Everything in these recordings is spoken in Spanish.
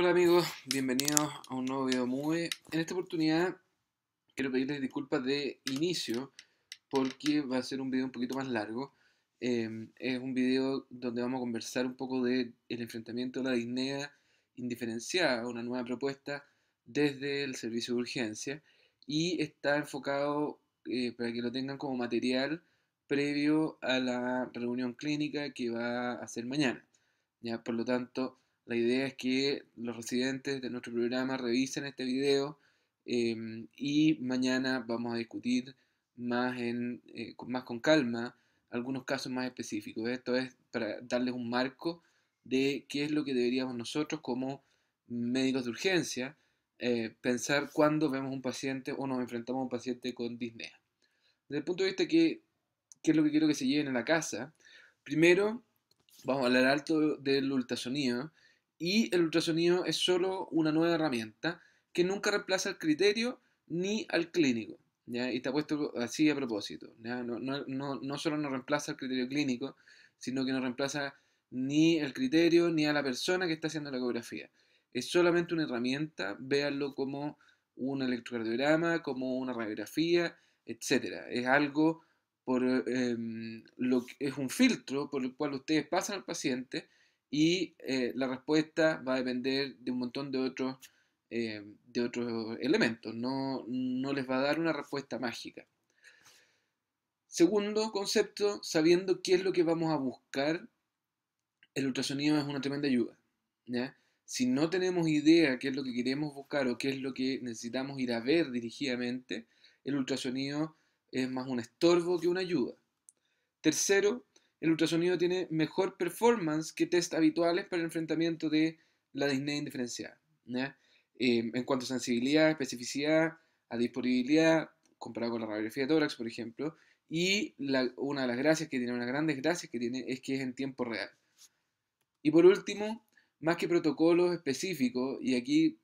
Hola amigos, bienvenidos a un nuevo video MUE. En esta oportunidad quiero pedirles disculpas de inicio porque va a ser un video un poquito más largo. Em, es un video donde vamos a conversar un poco del enfrentamiento de la disnea indiferenciada, una nueva propuesta desde el servicio de urgencia y está enfocado eh, para que lo tengan como material previo a la reunión clínica que va a hacer mañana. Ya, por lo tanto, la idea es que los residentes de nuestro programa revisen este video em, y mañana vamos a discutir más, eh, más con calma algunos casos más específicos. Esto es para darles un marco de qué es lo que deberíamos nosotros como médicos de urgencia eh, pensar cuando vemos un paciente o nos enfrentamos a un paciente con disnea. Desde el punto de vista que, qué es lo que quiero que se lleven a la casa, primero vamos a hablar alto del ultrasonido y el ultrasonido es solo una nueva herramienta que nunca reemplaza el criterio ni al clínico. ¿ya? Y está puesto así a propósito. No, solo no reemplaza el criterio clínico, sino que no reemplaza ni el criterio ni a la persona que está haciendo la ecografía. Es solamente una herramienta, véanlo como un electrocardiograma, como una radiografía, etcétera. Es algo por em, lo que es un filtro por el cual ustedes pasan al paciente y eh, la respuesta va a depender de un montón de otros, eh, de elementos. No, no les va a dar una respuesta mágica. Segundo concepto, sabiendo qué es lo que vamos a buscar, el ultrasonido es una tremenda ayuda. Si no tenemos idea qué es lo que queremos buscar o qué es lo que necesitamos ir a ver dirigidamente, el ultrasonido es más un estorbo que una ayuda. Tercero, el ultrasonido tiene mejor performance que test habituales para el enfrentamiento de la disnea indiferenciada. Em, en cuanto a sensibilidad, especificidad, a disponibilidad, comparado con la radiografía de tórax, por ejemplo, y una de las gracias que tiene, una de las grandes gracias que tiene, es que es en tiempo real. Y por último, más que protocolos específicos, y aquí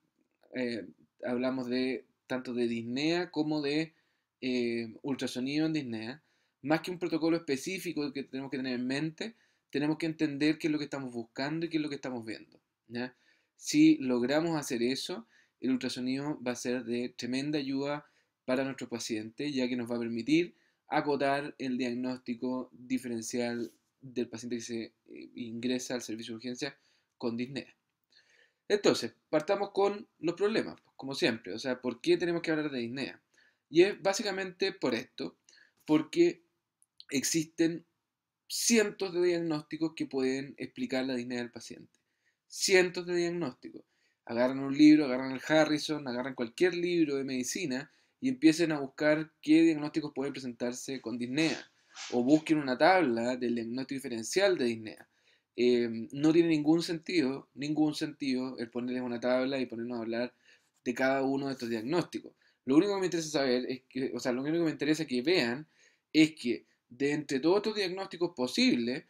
eh, hablamos de tanto de disnea como de eh, ultrasonido en disnea, más que un protocolo específico que tenemos que tener en mente, tenemos que entender qué es lo que estamos buscando y qué es lo que estamos viendo. Si logramos hacer eso, el ultrasonido va a ser de tremenda ayuda para nuestro paciente, ya que nos va a permitir acotar el diagnóstico diferencial del paciente que se eh, ingresa al servicio de urgencia con disnea. Entonces, partamos con los problemas, pues, como siempre. O sea, ¿por qué tenemos que hablar de disnea? Y es básicamente por esto, porque existen cientos de diagnósticos que pueden explicar la disnea del paciente. Cientos de diagnósticos. Agarran un libro, agarran el Harrison, agarran cualquier libro de medicina y empiecen a buscar qué diagnósticos pueden presentarse con disnea. O busquen una tabla del diagnóstico diferencial de disnea. Em, no tiene ningún sentido, ningún sentido el ponerles una tabla y ponernos a hablar de cada uno de estos diagnósticos. Lo único que me interesa saber es que, o sea, lo único que me interesa que vean es que de entre todos estos diagnósticos posibles,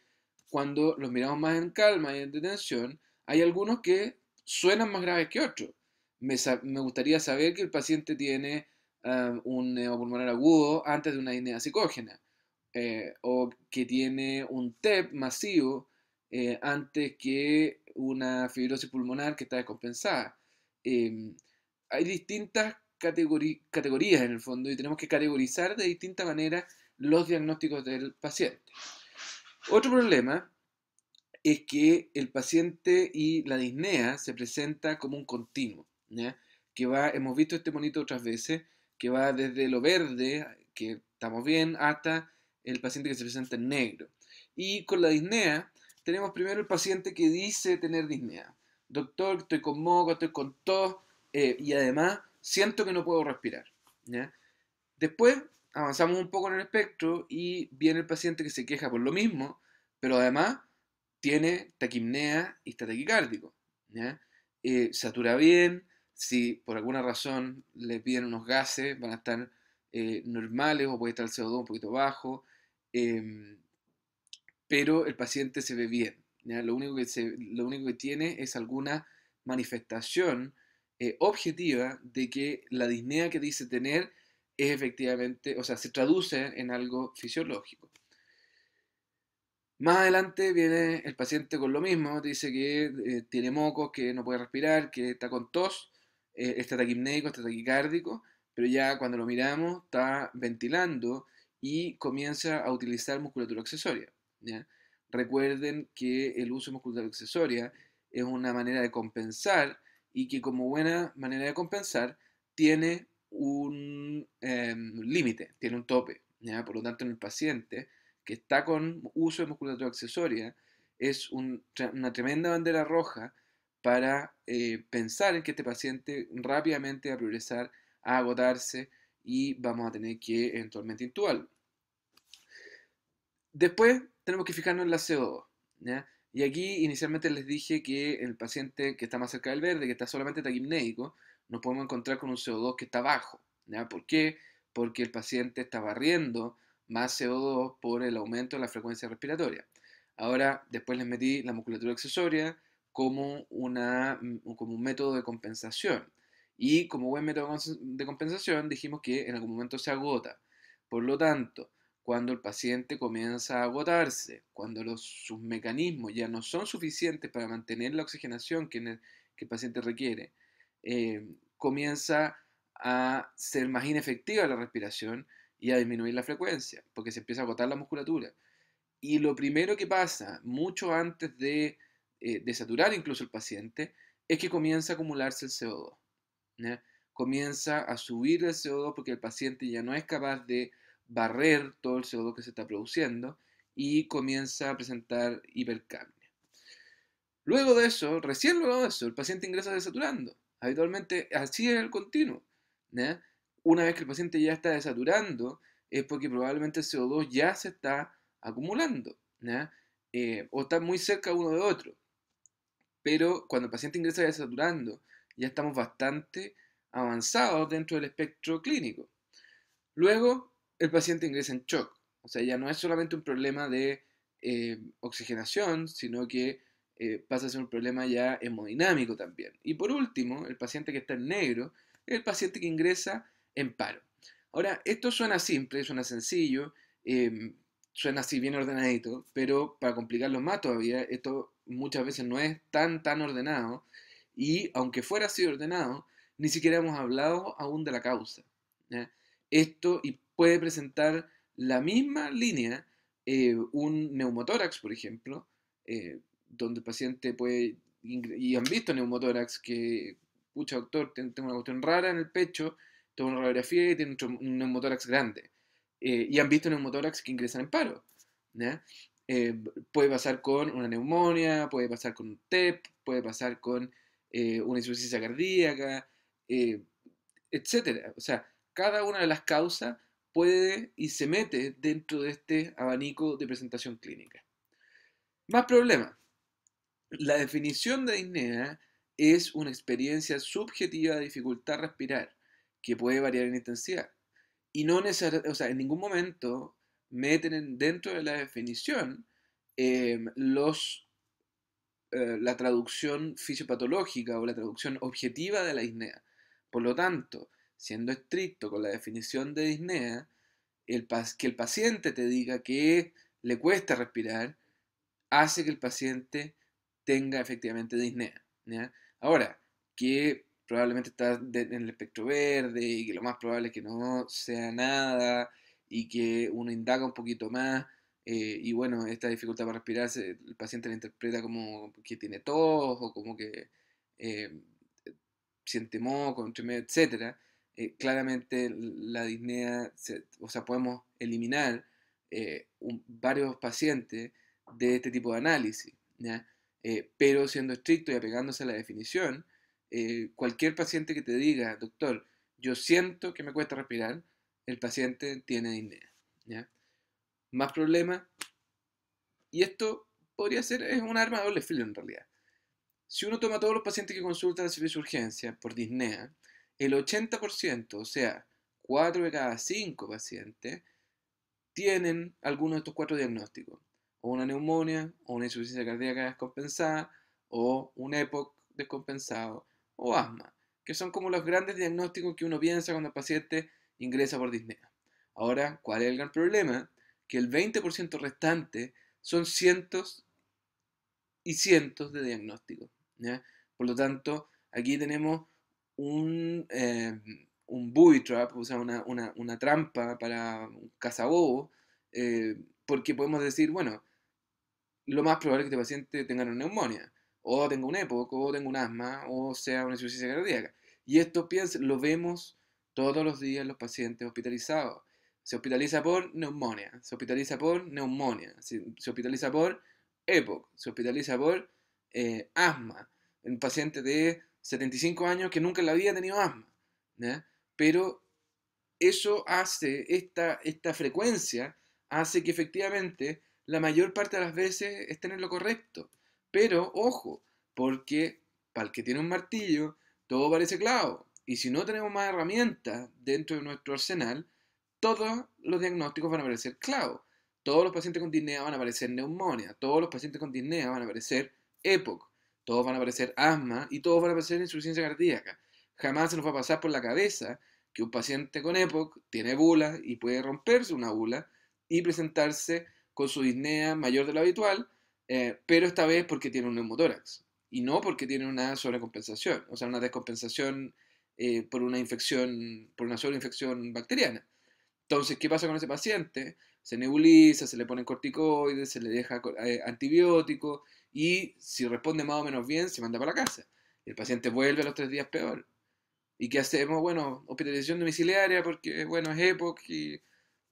cuando los miramos más en calma y en detención, hay algunos que suenan más graves que otros. Me, gustaría saber que el paciente tiene eh, un neopulmonar agudo antes de una hernia psicógena, eh, o que tiene un TEP masivo eh, antes que una fibrosis pulmonar que está descompensada. Em, hay distintas categorías en el fondo y tenemos que categorizar de distinta manera los diagnósticos del paciente. Otro problema es que el paciente y la disnea se presenta como un continuo, que va, hemos visto este monito otras veces, que va desde lo verde, que estamos bien, hasta el paciente que se presenta en negro. Y con la disnea tenemos primero el paciente que dice tener disnea. Doctor, estoy con moco, estoy con tos, eh, y además siento que no puedo respirar. Después avanzamos un poco en el espectro y viene el paciente que se queja por lo mismo, pero además tiene taquimnea y está taquicárdico. Eh, satura bien, si por alguna razón le piden unos gases, van a estar eh, normales o puede estar el CO2 un poquito bajo, em, pero el paciente se ve bien. Lo, único que lo único que tiene es alguna manifestación eh, objetiva de que la disnea que dice tener es efectivamente, o sea, se traduce en algo fisiológico. Más adelante viene el paciente con lo mismo, dice que eh, tiene mocos, que no puede respirar, que está con tos, eh, está taquimnéico, está taquicárdico, pero ya cuando lo miramos está ventilando y comienza a utilizar musculatura accesoria. Recuerden que el uso de musculatura accesoria es una manera de compensar y que como buena manera de compensar tiene un Em, límite, tiene un tope. Por lo tanto, en el paciente que está con uso de musculatura accesoria, es una tremenda bandera roja para eh, pensar en que este paciente rápidamente va a progresar a agotarse y vamos a tener que eventualmente intuarlo. Después tenemos que fijarnos en la CO2. Y aquí inicialmente les dije que el paciente que está más cerca del verde, que está solamente taquimnéico nos podemos encontrar con un CO2 que está bajo. ¿Por qué? Porque el paciente está barriendo más CO2 por el aumento de la frecuencia respiratoria. Ahora, después les metí la musculatura accesoria como, una, mm, como un método de compensación. Y como buen método de compensación, dijimos que en algún momento se agota. Por lo tanto, cuando el paciente comienza a agotarse, cuando sus mecanismos ya no son suficientes para mantener la oxigenación que, el paciente requiere, eh, comienza a ser más inefectiva la respiración y a disminuir la frecuencia, porque se empieza a agotar la musculatura. Y lo primero que pasa, mucho antes de, eh, desaturar incluso el paciente, es que comienza a acumularse el CO2. Comienza a subir el CO2 porque el paciente ya no es capaz de barrer todo el CO2 que se está produciendo y comienza a presentar hipercapnia. Luego de eso, recién luego de eso, el paciente ingresa desaturando. Habitualmente así es el continuo. Una vez que el paciente ya está desaturando, es porque probablemente el CO2 ya se está acumulando, eh, o está muy cerca uno de otro. Pero cuando el paciente ingresa desaturando, ya estamos bastante avanzados dentro del espectro clínico. Luego, el paciente ingresa en shock. O sea, ya no es solamente un problema de eh, oxigenación, sino que eh, pasa a ser un problema ya hemodinámico también. Y por último, el paciente que está en negro el paciente que ingresa en paro. Ahora, esto suena simple, suena sencillo, em, suena así bien ordenadito, pero para complicarlo más todavía, esto muchas veces no es tan, tan ordenado, y aunque fuera así ordenado, ni siquiera hemos hablado aún de la causa. Esto y puede presentar la misma línea eh, un neumotórax, por ejemplo, eh, donde el paciente puede, y han visto neumotórax que pucha doctor, tengo una cuestión rara en el pecho, tengo una radiografía y tengo un neumotórax grande. Eh, y han visto neumotórax que ingresan en paro. Eh, puede pasar con una neumonía, puede pasar con un TEP, puede pasar con eh, una insuficiencia cardíaca, etcétera. O sea, cada una de las causas puede y se mete dentro de este abanico de presentación clínica. Más problema. La definición de disnea es una experiencia subjetiva de dificultad respirar, que puede variar en intensidad. Y no necesariamente, o sea, en ningún momento meten dentro de la definición em, los, eh, la traducción fisiopatológica o la traducción objetiva de la disnea. Por lo tanto, siendo estricto con la definición de disnea, el, que el paciente te diga que le cuesta respirar, hace que el paciente tenga efectivamente disnea. Ahora, que probablemente está en el espectro verde y que lo más probable es que no sea nada y que uno indaga un poquito más eh, y bueno, esta dificultad para respirarse, el paciente la interpreta como que tiene tos o como que eh, siente moco, etc. etcétera eh, claramente la disnea, o sea, podemos eliminar varios pacientes de este tipo de análisis. ¿ya? Eh, pero siendo estricto y apegándose a la definición, eh, cualquier paciente que te diga, doctor, yo siento que me cuesta respirar, el paciente tiene disnea. Más problema. Y esto podría ser, es un arma de doble filo en realidad. Si uno toma todos los pacientes que consultan la servicio de urgencia por disnea, el 80%, o sea, 4 de cada 5 pacientes, tienen alguno de estos cuatro diagnósticos o una neumonía, o una insuficiencia cardíaca descompensada, o un EPOC descompensado, o asma, que son como los grandes diagnósticos que uno piensa cuando el paciente ingresa por disnea. Ahora, ¿cuál es el gran problema? Que el 20% restante son cientos y cientos de diagnósticos. Por lo tanto, aquí tenemos un, eh, un trap, o sea, una, trampa para un cazabobo. Eh, porque podemos decir, bueno, lo más probable es que este paciente tenga una neumonía, o tenga un EPOC, o tenga un asma, o sea una insuficiencia cardíaca. Y esto piensa, lo vemos todos los días los pacientes hospitalizados. Se hospitaliza por neumonía, se hospitaliza por neumonía, se, hospitaliza por EPOC, se hospitaliza por e eh, asma. Un paciente de 75 años que nunca en la vida ha tenido asma. Pero eso hace, esta, esta frecuencia hace que efectivamente la mayor parte de las veces es tener lo correcto. Pero, ojo, porque para el que tiene un martillo, todo parece clavo. Y si no tenemos más herramientas dentro de nuestro arsenal, todos los diagnósticos van a parecer clavo. Todos los pacientes con disnea van a parecer neumonía, todos los pacientes con disnea van a parecer EPOC, todos van a parecer asma y todos van a parecer insuficiencia cardíaca. Jamás se nos va a pasar por la cabeza que un paciente con EPOC tiene bula y puede romperse una bula y presentarse con su disnea mayor de lo habitual, eh, pero esta vez porque tiene un neumotórax y no porque tiene una sobrecompensación, o sea, una descompensación eh, por una infección, por una sobreinfección bacteriana. Entonces, ¿qué pasa con ese paciente? Se nebuliza, se le ponen corticoides, se le deja eh, antibiótico y si responde más o menos bien, se manda para la casa. El paciente vuelve a los tres días peor. ¿Y qué hacemos? Bueno, hospitalización domiciliaria porque, bueno, es época y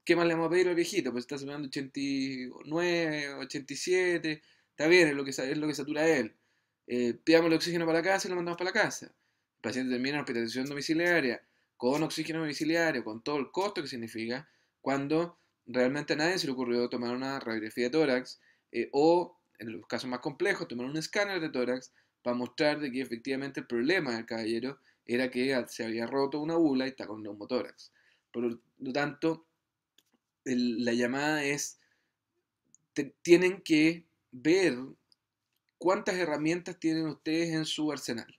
¿qué más le vamos a pedir al viejito? Pues está sumando 89, 87, está bien, es lo que, es lo que satura él. Eh, pidamos el oxígeno para la casa y lo mandamos para la casa. El paciente termina en hospitalización domiciliaria, con oxígeno domiciliario, con todo el costo que significa, cuando realmente a nadie se le ocurrió tomar una radiografía de tórax eh, o, en los casos más complejos, tomar un escáner de tórax para mostrar de que efectivamente el problema del caballero era que se había roto una bula y está con neumotórax. Por lo tanto, la llamada es, tienen que ver cuántas herramientas tienen ustedes en su arsenal.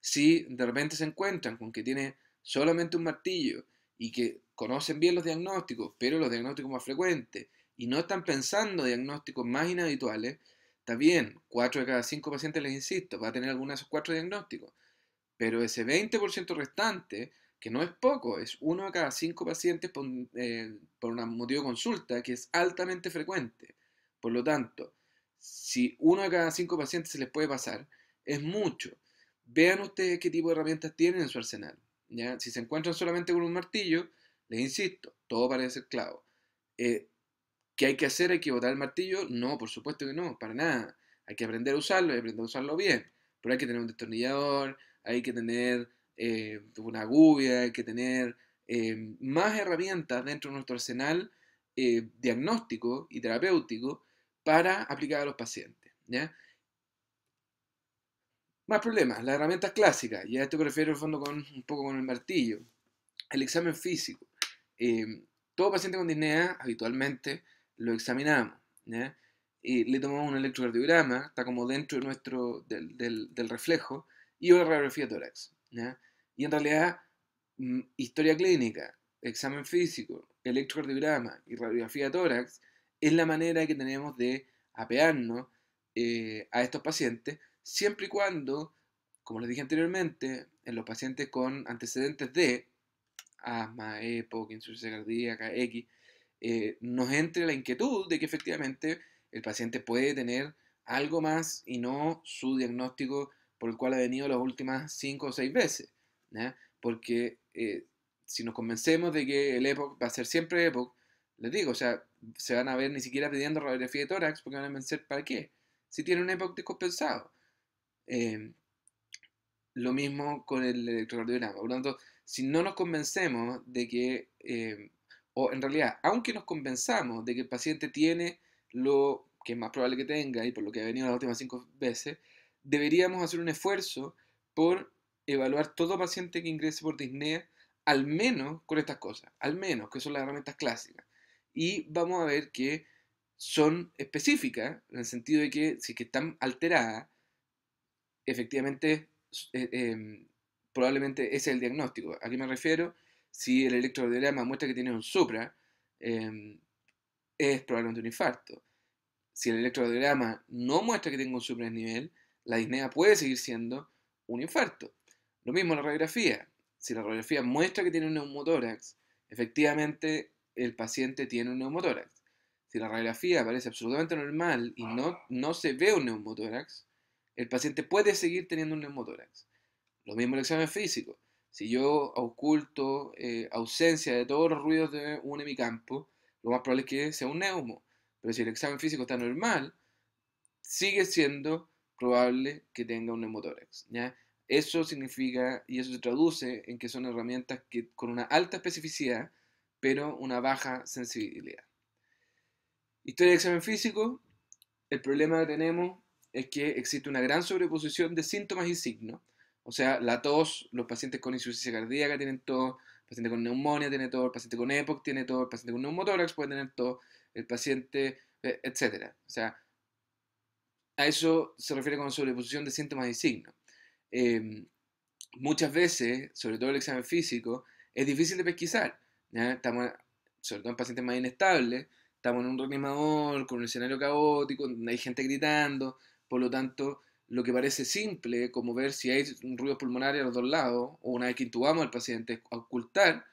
Si de repente se encuentran con que tiene solamente un martillo y que conocen bien los diagnósticos, pero los diagnósticos más frecuentes, y no están pensando diagnósticos más inhabituales, está bien, 4 de cada 5 pacientes, les insisto, va a tener alguno de esos 4 diagnósticos, pero ese 20% restante que no es poco, es uno a cada cinco pacientes eh, por, un motivo de consulta, que es altamente frecuente. Por lo tanto, si uno a cada cinco pacientes se les puede pasar, es mucho. Vean ustedes qué tipo de herramientas tienen en su arsenal. ¿ya? Si se encuentran solamente con un martillo, les insisto, todo parece ser clavo. Eh, ¿Qué hay que hacer? ¿Hay que botar el martillo? No, por supuesto que no, para nada. Hay que aprender a usarlo y aprender a usarlo bien. Pero hay que tener un destornillador, hay que tener eh, una gubia, hay que tener eh, más herramientas dentro de nuestro arsenal eh, diagnóstico y terapéutico para aplicar a los pacientes. Más problemas, las herramientas clásicas, y a esto prefiero refiero en fondo con, un poco con el martillo, el examen físico. Eh, todo paciente con disnea habitualmente lo examinamos. Y le tomamos un electrocardiograma, está como dentro nuestro, del, reflejo, y una radiografía de tórax. Y en realidad, mm, historia clínica, examen físico, electrocardiograma y radiografía tórax es la manera que tenemos de apearnos eh, a estos pacientes, siempre y cuando, como les dije anteriormente, en los pacientes con antecedentes de asma, EPOC, insuficiencia cardíaca, X, eh, nos entre la inquietud de que efectivamente el paciente puede tener algo más y no su diagnóstico por el cual ha venido las últimas cinco o seis veces. Porque eh, si nos convencemos de que el epoch va a ser siempre epoch les digo, o sea, se van a ver ni siquiera pidiendo radiografía de tórax porque van a vencer para qué. Si tienen un epoch descompensado. Eh, lo mismo con el electrocardiograma. Por lo tanto, si no nos convencemos de que, eh, o en realidad, aunque nos convenzamos de que el paciente tiene lo que es más probable que tenga y por lo que ha venido las últimas cinco veces, deberíamos hacer un esfuerzo por evaluar todo paciente que ingrese por disnea, al menos con estas cosas, al menos, que son las herramientas clásicas. Y vamos a ver que son específicas, en el sentido de que si que están alteradas, efectivamente, eh, em, probablemente ese es el diagnóstico. ¿A qué me refiero? Si el electrocardiograma muestra que tiene un supra, em, es probablemente un infarto. Si el electrocardiograma no muestra que tenga un supra nivel, la disnea puede seguir siendo un infarto. Lo mismo en la radiografía. Si la radiografía muestra que tiene un neumotórax, efectivamente el paciente tiene un neumotórax. Si la radiografía parece absolutamente normal y no, no se ve un neumotórax, el paciente puede seguir teniendo un neumotórax. Lo mismo en el examen físico. Si yo oculto eh, ausencia de todos los ruidos de un hemicampo, lo más probable es que sea un neumo. Pero si el examen físico está normal, sigue siendo probable que tenga un neumotórax. Eso significa, y eso se traduce en que son herramientas que, con una alta especificidad, pero una baja sensibilidad. Historia de examen físico, el problema que tenemos es que existe una gran sobreposición de síntomas y signos. O sea, la tos, los pacientes con insuficiencia cardíaca tienen tos, el paciente con neumonía tiene tos, el paciente con EPOC tiene tos, el paciente con neumotórax puede tener tos, el paciente, eh, etc. O sea, a eso se refiere con sobreposición de síntomas y signos. Em, muchas veces, sobre todo el examen físico, es difícil de pesquisar. Estamos, sobre todo en pacientes más inestables, estamos en un reanimador, con un escenario caótico, donde hay gente gritando, por lo tanto, lo que parece simple, como ver si hay un ruido pulmonar a los dos lados, o una vez que intubamos al paciente, ocultar,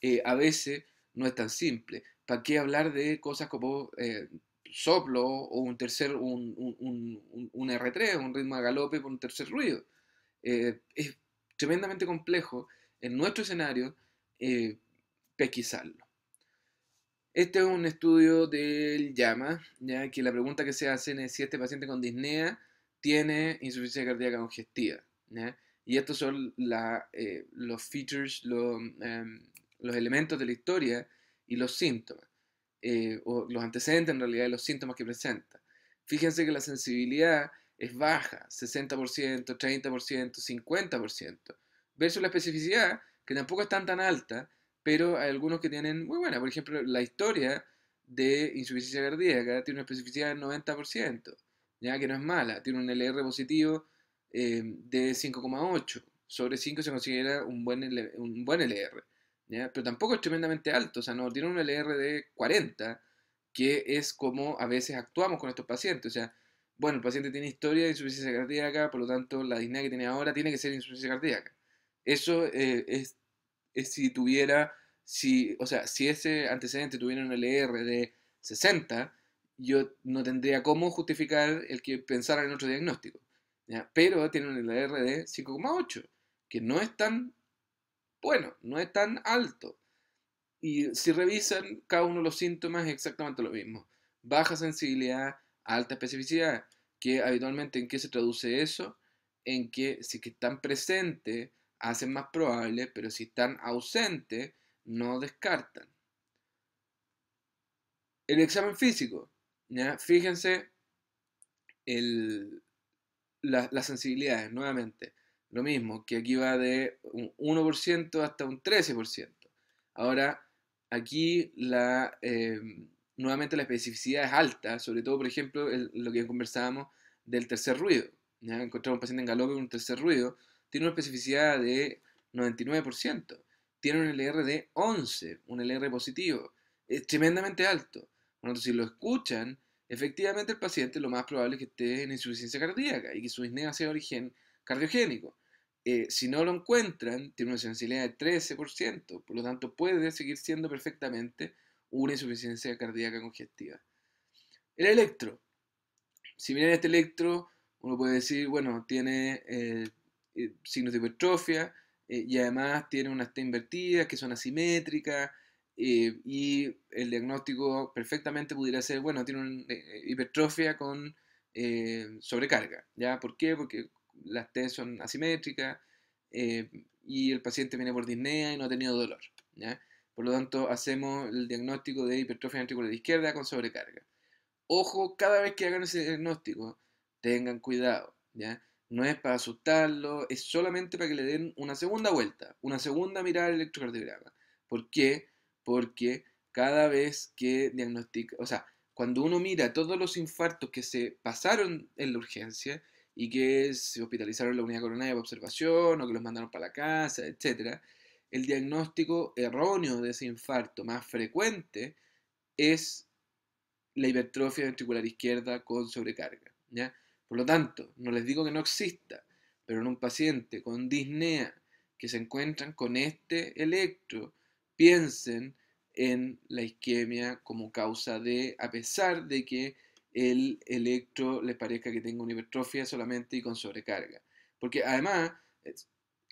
eh, a veces no es tan simple. ¿Para qué hablar de cosas como eh, soplo o un tercer, un, un, un, R3, un ritmo de galope por un tercer ruido? Eh, es tremendamente complejo en nuestro escenario eh, pesquisarlo. Este es un estudio del llama, ya que la pregunta que se hace es si este paciente con disnea tiene insuficiencia cardíaca congestiva. Y estos son eh, los features, los, em, los elementos de la historia y los síntomas, eh, o los antecedentes en realidad de los síntomas que presenta. Fíjense que la sensibilidad es baja, 60%, 30%, 50%, versus la especificidad, que tampoco es tan tan alta, pero hay algunos que tienen muy buena. Por ejemplo, la historia de insuficiencia cardíaca tiene una especificidad del 90%, ya que no es mala, tiene un LR positivo em, de 5,8. Sobre 5 se considera un buen, un buen LR, pero tampoco es tremendamente alto, o sea, no, tiene un LR de 40, que es como a veces actuamos con estos pacientes, o sea, bueno, el paciente tiene historia de insuficiencia cardíaca, por lo tanto, la disnea que tiene ahora tiene que ser insuficiencia cardíaca. Eso eh, es, si tuviera, si, o sea, si ese antecedente tuviera un LR de 60, yo no tendría cómo justificar el que pensara en otro diagnóstico. Pero tiene un LR de 5,8, que no es tan bueno, no es tan alto. Y si revisan cada uno de los síntomas es exactamente lo mismo. Baja sensibilidad, alta especificidad que habitualmente en qué se traduce eso, en que si están presentes hacen más probable, pero si están ausentes no descartan. El examen físico, fíjense las sensibilidades nuevamente. Lo mismo, que aquí va de un 1% hasta un 13%. Ahora, aquí la, em, nuevamente la especificidad es alta, sobre todo, por ejemplo, lo que conversábamos del tercer ruido. encontramos un paciente en galope con un tercer ruido tiene una especificidad de 99%, tiene un LR de 11, un LR positivo, es tremendamente alto. Bueno, si lo escuchan, efectivamente el paciente lo más probable es que esté en insuficiencia cardíaca y que su disnea sea de origen cardiogénico. Eh, si no lo encuentran, tiene una sensibilidad de 13%, por lo tanto puede seguir siendo perfectamente una insuficiencia cardíaca congestiva. El electro. Si miran este electro, uno puede decir, bueno, tiene eh, eh, signos de hipertrofia eh, y además tiene unas T invertidas que son asimétricas y el diagnóstico perfectamente pudiera ser, bueno, tiene una hipertrofia con sobrecarga. ¿ya? ¿Por qué? Porque las T son asimétricas y el paciente viene por disnea y no ha tenido dolor. ¿ya? Por lo tanto, hacemos el diagnóstico de hipertrofia ventricular izquierda con sobrecarga. Ojo, cada vez que hagan ese diagnóstico, tengan cuidado, ¿ya? No es para asustarlo, es solamente para que le den una segunda vuelta, una segunda mirada al electrocardiograma. ¿Por qué? Porque cada vez que diagnostica, o sea, cuando uno mira todos los infartos que se pasaron en la urgencia y que se hospitalizaron en la unidad coronaria de observación o que los mandaron para la casa, etcétera, el diagnóstico erróneo de ese infarto más frecuente es la hipertrofia ventricular izquierda con sobrecarga. ¿ya? Por lo tanto, no les digo que no exista, pero en un paciente con disnea que se encuentran con este electro, piensen en la isquemia como causa de, a pesar de que el electro les parezca que tenga una hipertrofia solamente y con sobrecarga. Porque además,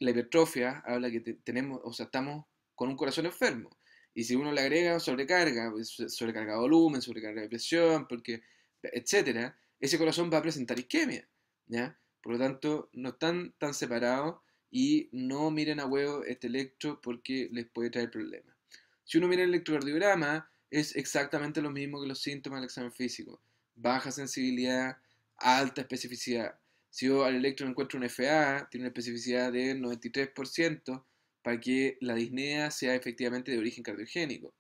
la hipertrofia habla que tenemos, o sea, estamos con un corazón enfermo. Y si uno le agrega sobrecarga, pues, sobrecarga de volumen, sobrecarga de presión, porque, etcétera, ese corazón va a presentar isquemia. ¿ya? Por lo tanto, no están tan separados y no miren a huevo este electro porque les puede traer problemas. Si uno mira el electrocardiograma, es exactamente lo mismo que los síntomas del examen físico. Baja sensibilidad, alta especificidad. Si yo al electro encuentro un FA, tiene una especificidad del 93% para que la disnea sea efectivamente de origen cardiogénico.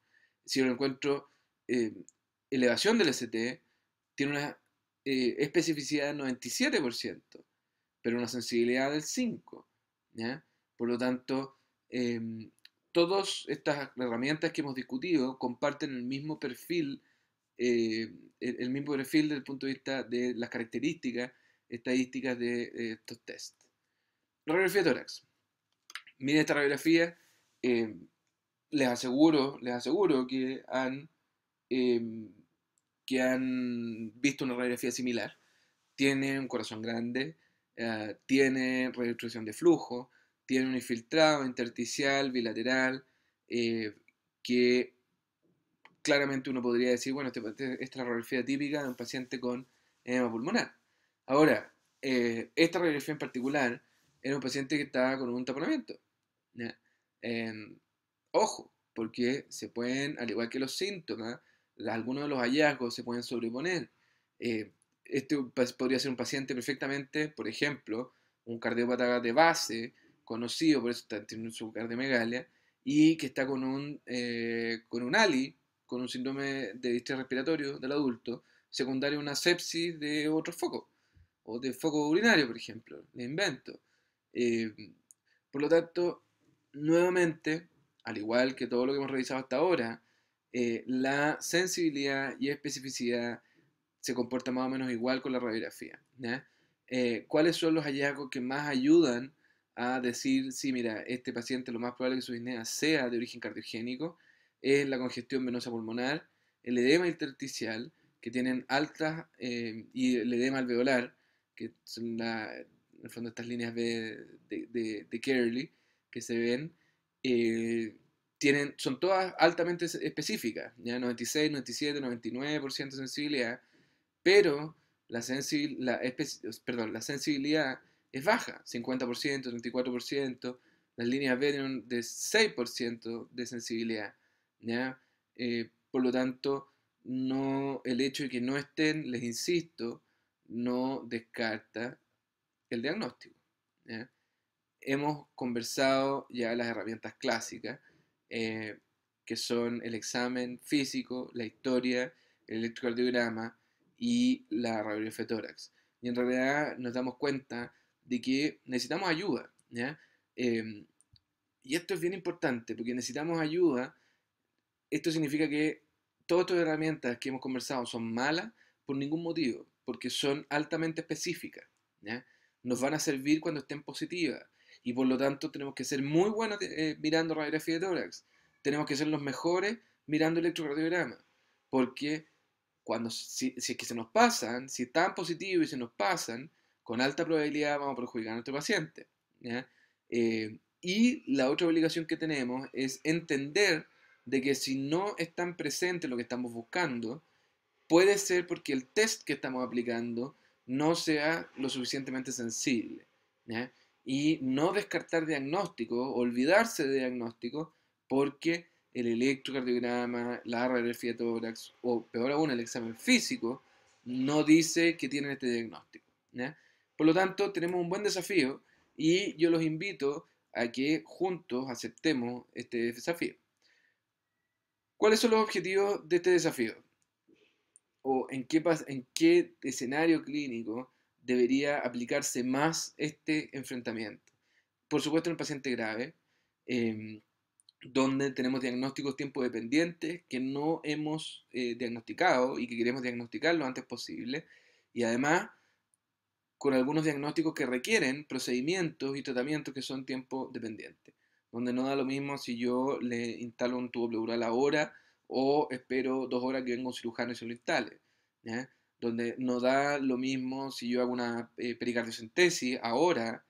Si yo encuentro eh, elevación del ST, tiene una eh, especificidad del 97%, pero una sensibilidad del 5%. Por lo tanto, em, todas estas herramientas que hemos discutido comparten el mismo perfil, eh, el, mismo perfil desde el punto de vista de las características estadísticas de, estos test. Radiografía de tórax. Miren esta radiografía. Eh, les aseguro, les aseguro que han, em, que han visto una radiografía similar. Tiene un corazón grande, eh, tiene reducción de flujo, tiene un infiltrado intersticial, bilateral, eh, que claramente uno podría decir, bueno, este este, esta es la radiografía típica de un paciente con edema pulmonar. Ahora, eh, esta radiografía en particular era un paciente que estaba con un taponamiento. Em, ojo, porque se pueden, al igual que los síntomas, algunos de los hallazgos se pueden sobreponer. Eh, este podría ser un paciente perfectamente, por ejemplo, un cardiópata de base, conocido, por eso un tiene de megalia, y que está con un, eh, con un ALI, con un síndrome de distrés respiratorio del adulto, secundario a una sepsis de otro foco o de foco urinario, por ejemplo, le invento. Eh, por lo tanto, nuevamente, al igual que todo lo que hemos revisado hasta ahora, eh, la sensibilidad y especificidad se comporta más o menos igual con la radiografía. Eh, ¿Cuáles son los hallazgos que más ayudan a decir, sí, mira, este paciente lo más probable que su disnea sea de origen cardiogénico? Es la congestión venosa pulmonar, el edema intersticial, que tienen altas, y el edema alveolar, que son en el fondo estas líneas de, de, de, que se ven, eh, tienen, son todas altamente específicas, ya 96, 97, 99% de sensibilidad, pero la, la, perdón, la sensibilidad es baja, 50%, 34%, las líneas B tienen de 6% de sensibilidad, ¿ya? Eh, por lo tanto, no, el hecho de que no estén, les insisto, no descarta el diagnóstico. Hemos conversado ya las herramientas clásicas, eh, que son el examen físico, la historia, el electrocardiograma y la radiografía tórax. Y en realidad nos damos cuenta de que necesitamos ayuda. Em, y esto es bien importante, porque necesitamos ayuda. Esto significa que todas estas herramientas que hemos conversado son malas por ningún motivo porque son altamente específicas. Nos van a servir cuando estén positivas y por lo tanto tenemos que ser muy buenos eh, mirando radiografía de tórax. Tenemos que ser los mejores mirando electrocardiograma, porque cuando si, es que se nos pasan, si están positivos y se nos pasan, con alta probabilidad vamos a perjudicar a nuestro paciente. Eh, y la otra obligación que tenemos es entender de que si no están presentes lo que estamos buscando, puede ser porque el test que estamos aplicando no sea lo suficientemente sensible. Y no descartar diagnóstico, olvidarse de diagnóstico, porque el electrocardiograma, la radiografía tórax o peor aún el examen físico no dice que tienen este diagnóstico. Por lo tanto, tenemos un buen desafío y yo los invito a que juntos aceptemos este desafío. ¿Cuáles son los objetivos de este desafío? o en qué, en qué escenario clínico debería aplicarse más este enfrentamiento. Por supuesto en el paciente grave, em, donde tenemos diagnósticos tiempo dependientes que no hemos eh, diagnosticado y que queremos diagnosticar lo antes posible, y además con algunos diagnósticos que requieren procedimientos y tratamientos que son tiempo dependientes, donde no da lo mismo si yo le instalo un tubo pleural ahora o espero dos horas que venga un cirujano y se lo instale. Donde no da lo mismo si yo hago una eh, pericardiocentesis ahora,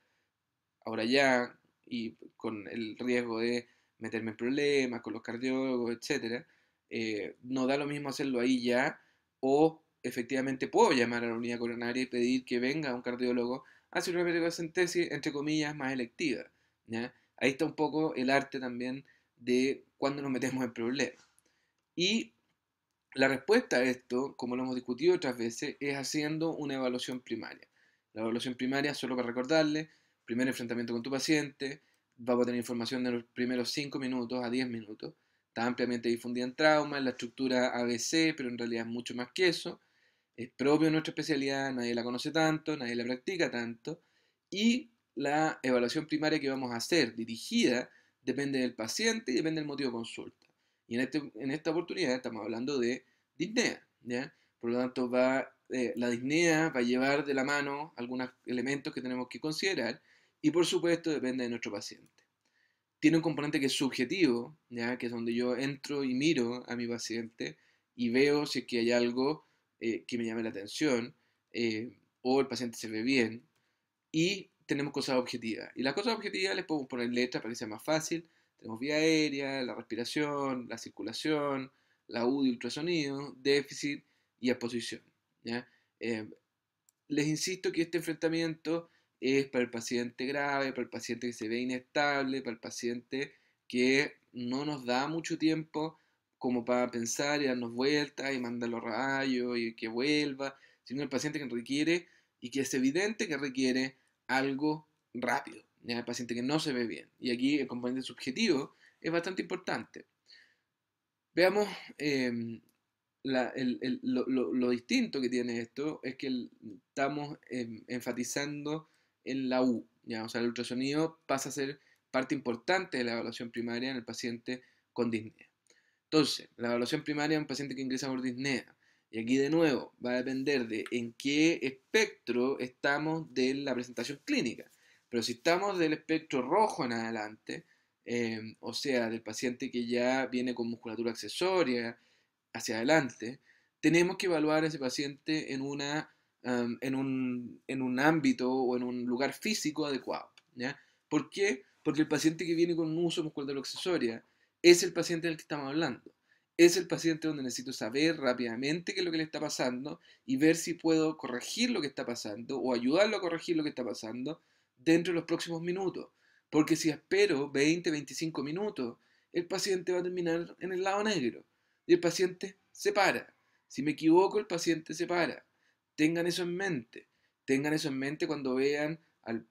ahora ya, y con el riesgo de meterme en problemas con los cardiólogos, etc. Eh, no da lo mismo hacerlo ahí ya o efectivamente puedo llamar a la unidad coronaria y pedir que venga un cardiólogo a hacer una pericardiocentesis, entre comillas, más electiva. Ahí está un poco el arte también de cuando nos metemos en problemas. Y la respuesta a esto, como lo hemos discutido otras veces, es haciendo una evaluación primaria. La evaluación primaria, solo para recordarle, primer enfrentamiento con tu paciente, vamos a tener información de los primeros 5 minutos a 10 minutos, está ampliamente difundida en trauma, en la estructura ABC, pero en realidad es mucho más que eso, es propio de nuestra especialidad, nadie la conoce tanto, nadie la practica tanto, y la evaluación primaria que vamos a hacer, dirigida, depende del paciente y depende del motivo de consulta. Y este, en, esta oportunidad estamos hablando de disnea, ¿ya? Por lo tanto, va, eh, la disnea va a llevar de la mano algunos elementos que tenemos que considerar y por supuesto depende de nuestro paciente. Tiene un componente que es subjetivo, ¿ya? que es donde yo entro y miro a mi paciente y veo si es que hay algo eh, que me llame la atención eh, o el paciente se ve bien. Y tenemos cosas objetivas. Y las cosas objetivas les podemos poner letras para que sea más fácil tenemos vía aérea, la respiración, la circulación, la U de ultrasonido, déficit y exposición. Em, les insisto que este enfrentamiento es para el paciente grave, para el paciente que se ve inestable, para el paciente que no nos da mucho tiempo como para pensar y darnos vueltas y mandar los rayos y que vuelva, sino el paciente que requiere y que es evidente que requiere algo rápido el paciente que no se ve bien. Y aquí el componente subjetivo es bastante importante. Veamos em, lo, distinto que tiene esto, es que estamos em, enfatizando en la U, o sea, el ultrasonido pasa a ser parte importante de la evaluación primaria en el paciente con disnea. Entonces, la evaluación primaria en un paciente que ingresa por disnea, y aquí de nuevo va a depender de en qué espectro estamos de la presentación clínica. Pero si estamos del espectro rojo en adelante, em, o sea, del paciente que ya viene con musculatura accesoria hacia adelante, tenemos que evaluar a ese paciente en, una, em, en, un, en un ámbito o en un lugar físico adecuado. ¿ya? ¿Por qué? Porque el paciente que viene con un uso musculatura accesoria es el paciente del que estamos hablando. Es el paciente donde necesito saber rápidamente qué es lo que le está pasando y ver si puedo corregir lo que está pasando o ayudarlo a corregir lo que está pasando dentro de los próximos minutos. Porque si espero 20, 25 minutos, el paciente va a terminar en el lado negro. Y el paciente se para. Si me equivoco, el paciente se para. Tengan eso en mente. Tengan eso en mente cuando vean al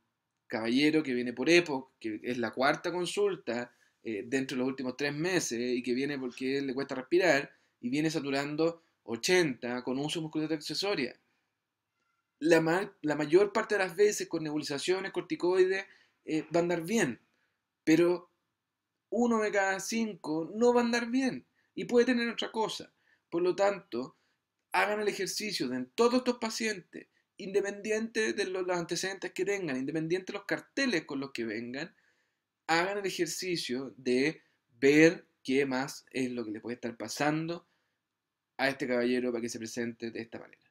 caballero que viene por EPOC, que es la cuarta consulta eh, dentro de los últimos tres meses y que viene porque le cuesta respirar y viene saturando 80 con uso muscular accesoria la, mayor parte de las veces con nebulizaciones, corticoides, eh, va a andar bien. Pero uno de cada cinco no va a andar bien y puede tener otra cosa. Por lo tanto, hagan el ejercicio de todos estos pacientes, independiente de los, los antecedentes que tengan, independiente de los carteles con los que vengan, hagan el ejercicio de ver qué más es lo que le puede estar pasando a este caballero para que se presente de esta manera.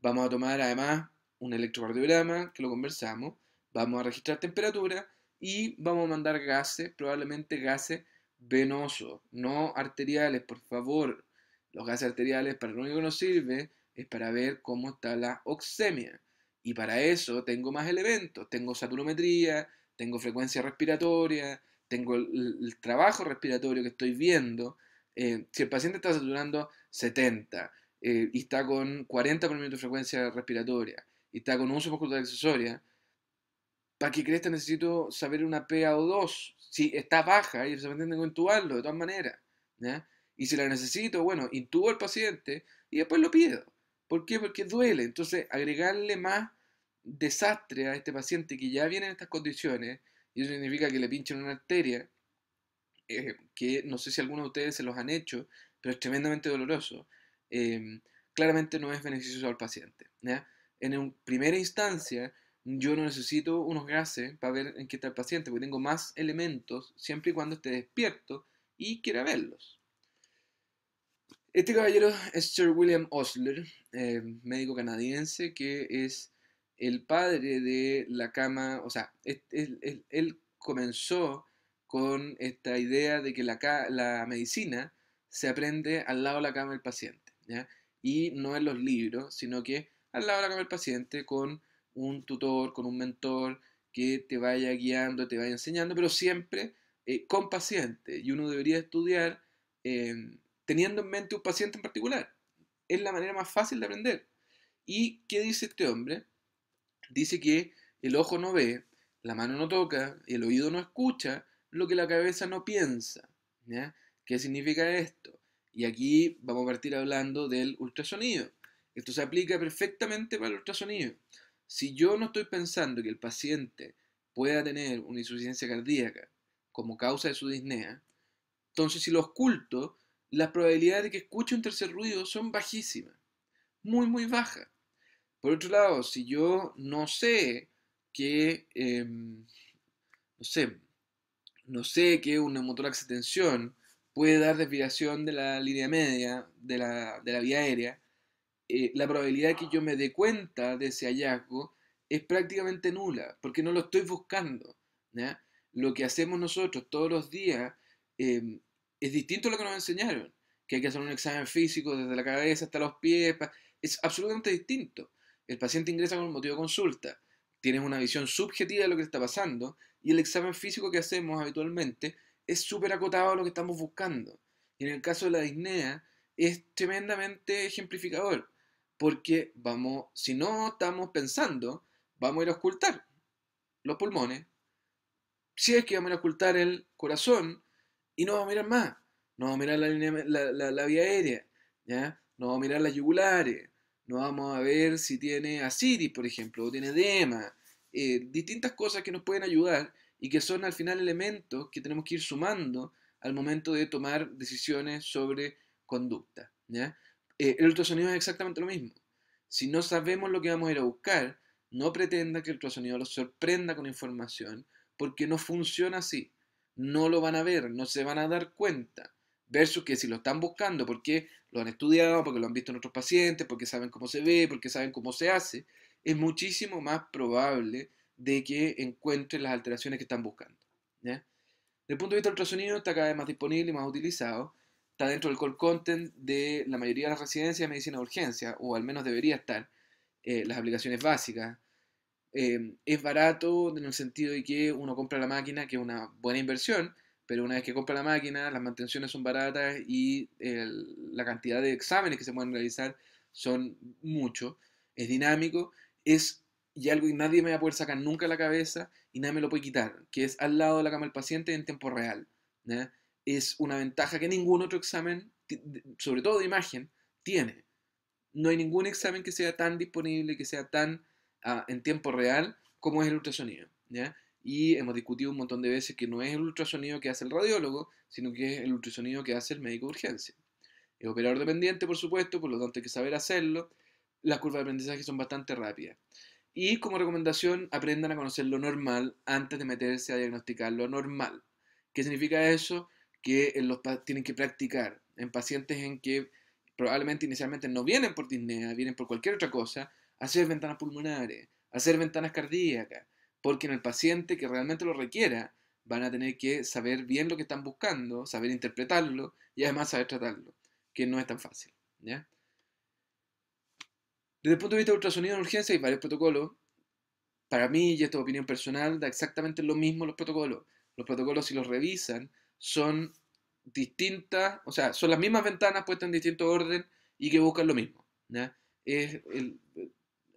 Vamos a tomar además un electrocardiograma, que lo conversamos, vamos a registrar temperatura y vamos a mandar gases, probablemente gases venosos, no arteriales, por favor. Los gases arteriales para lo único que nos sirve es para ver cómo está la oxemia. Y para eso tengo más elementos, tengo saturometría, tengo frecuencia respiratoria, tengo el, trabajo respiratorio que estoy viendo. Eh, si el paciente está saturando 70, eh, y está con 40 por minuto de frecuencia respiratoria y está con uso de accesoria, ¿para qué crees que necesito saber una PaO2? Si está baja y se pretende intubarlo de todas maneras. Y si la necesito, bueno, intubo al paciente y después lo pido. ¿Por qué? Porque duele. Entonces, agregarle más desastre a este paciente que ya viene en estas condiciones, y eso significa que le pinchen una arteria, eh, que no sé si algunos de ustedes se los han hecho, pero es tremendamente doloroso. Em, claramente no es beneficioso al paciente. En primera instancia, yo no necesito unos gases para ver en qué está el paciente, porque tengo más elementos siempre y cuando esté despierto y quiera verlos. Este caballero es Sir William Osler, em, médico canadiense, que es el padre de la cama, o sea, él, comenzó con esta idea de que la medicina se aprende al lado de la cama del paciente. Y no en los libros, sino que al lado hora la cama paciente con un tutor, con un mentor que te vaya guiando, te vaya enseñando, pero siempre eh, con paciente. Y uno debería estudiar em, teniendo en mente un paciente en particular. Es la manera más fácil de aprender. ¿Y qué dice este hombre? Dice que el ojo no ve, la mano no toca, el oído no escucha, lo que la cabeza no piensa. ¿Qué significa esto? Y aquí vamos a partir hablando del ultrasonido. Esto se aplica perfectamente para el ultrasonido. Si yo no estoy pensando que el paciente pueda tener una insuficiencia cardíaca como causa de su disnea, entonces si lo oculto, las probabilidades de que escuche un tercer ruido son bajísimas, muy, muy bajas. Por otro lado, si yo no sé que, em, no sé, no sé que una de tensión puede dar desviación de la línea media, de la, vía aérea, eh, la probabilidad de que yo me dé cuenta de ese hallazgo es prácticamente nula, porque no lo estoy buscando. Lo que hacemos nosotros todos los días eh, es distinto a lo que nos enseñaron, que hay que hacer un examen físico desde la cabeza hasta los pies, es absolutamente distinto. El paciente ingresa con motivo de consulta, tienes una visión subjetiva de lo que está pasando y el examen físico que hacemos habitualmente es súper acotado lo que estamos buscando. Y en el caso de la disnea, es tremendamente ejemplificador, porque vamos, si no estamos pensando, vamos a ir a ocultar los pulmones, si es que vamos a ir a ocultar el corazón, y no vamos a mirar más, no vamos a mirar la, la, vía aérea, ¿ya? no vamos a mirar las yugulares, no vamos a ver si tiene asiris, por ejemplo, o tiene edema, eh, distintas cosas que nos pueden ayudar y que son al final elementos que tenemos que ir sumando al momento de tomar decisiones sobre conducta. ¿ya? Eh, el ultrasonido es exactamente lo mismo. Si no sabemos lo que vamos a ir a buscar, no pretenda que el ultrasonido lo sorprenda con información, porque no funciona así. No lo van a ver, no se van a dar cuenta. Versus que si lo están buscando porque lo han estudiado, porque lo han visto en otros pacientes, porque saben cómo se ve, porque saben cómo se hace, es muchísimo más probable de que encuentren las alteraciones que están buscando. Desde el punto de vista del ultrasonido, está cada vez más disponible y más utilizado. Está dentro del core content de la mayoría de las residencias de medicina de urgencia, o al menos debería estar, eh, las aplicaciones básicas. Em, es barato en el sentido de que uno compra la máquina, que es una buena inversión, pero una vez que compra la máquina, las mantenciones son baratas y la cantidad de exámenes que se pueden realizar son mucho. Es dinámico, es y algo y nadie me va a poder sacar nunca la cabeza y nadie me lo puede quitar, que es al lado de la cama del paciente en tiempo real. Es una ventaja que ningún otro examen, sobre todo de imagen, tiene. No hay ningún examen que sea tan disponible, que sea tan ah, en tiempo real como es el ultrasonido. Y hemos discutido un montón de veces que no es el ultrasonido que hace el radiólogo, sino que es el ultrasonido que hace el médico de urgencia. Es operador dependiente, por supuesto, por lo tanto hay que saber hacerlo. Las curvas de aprendizaje son bastante rápidas. Y como recomendación, aprendan a conocer lo normal antes de meterse a diagnosticar lo normal. ¿Qué significa eso? Que eh, los tienen que practicar en pacientes en que probablemente inicialmente no vienen por disnea, vienen por cualquier otra cosa, hacer ventanas pulmonares, hacer ventanas cardíacas, porque en el paciente que realmente lo requiera, van a tener que saber bien lo que están buscando, saber interpretarlo y además saber tratarlo, que no es tan fácil. ¿ya? Desde el punto de vista de ultrasonido en urgencia hay varios protocolos. Para mí, y esta opinión personal, da exactamente lo mismo los protocolos. Los protocolos, si los revisan, son distintas, o sea, son las mismas ventanas puestas en distinto orden y que buscan lo mismo. Es el,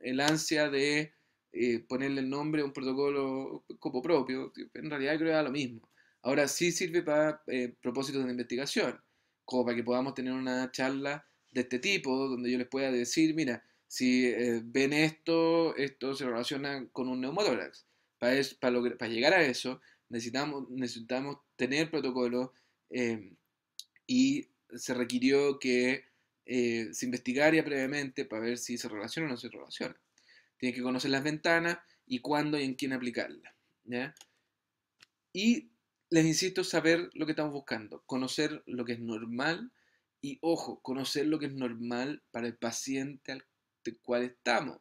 el, ansia de eh, ponerle el nombre a un protocolo como propio, en realidad creo que da lo mismo. Ahora sí sirve para eh, propósitos de investigación, como para que podamos tener una charla de este tipo, donde yo les pueda decir, mira, si eh, ven esto, esto se relaciona con un neumotórax. Para, es, para, para llegar a eso necesitamos, necesitamos tener protocolos eh, y se requirió que eh, se investigara previamente para ver si se relaciona o no se relaciona. Tienen que conocer las ventanas y cuándo y en quién aplicarlas. Y les insisto, saber lo que estamos buscando, conocer lo que es normal y, ojo, conocer lo que es normal para el paciente al del cual estamos.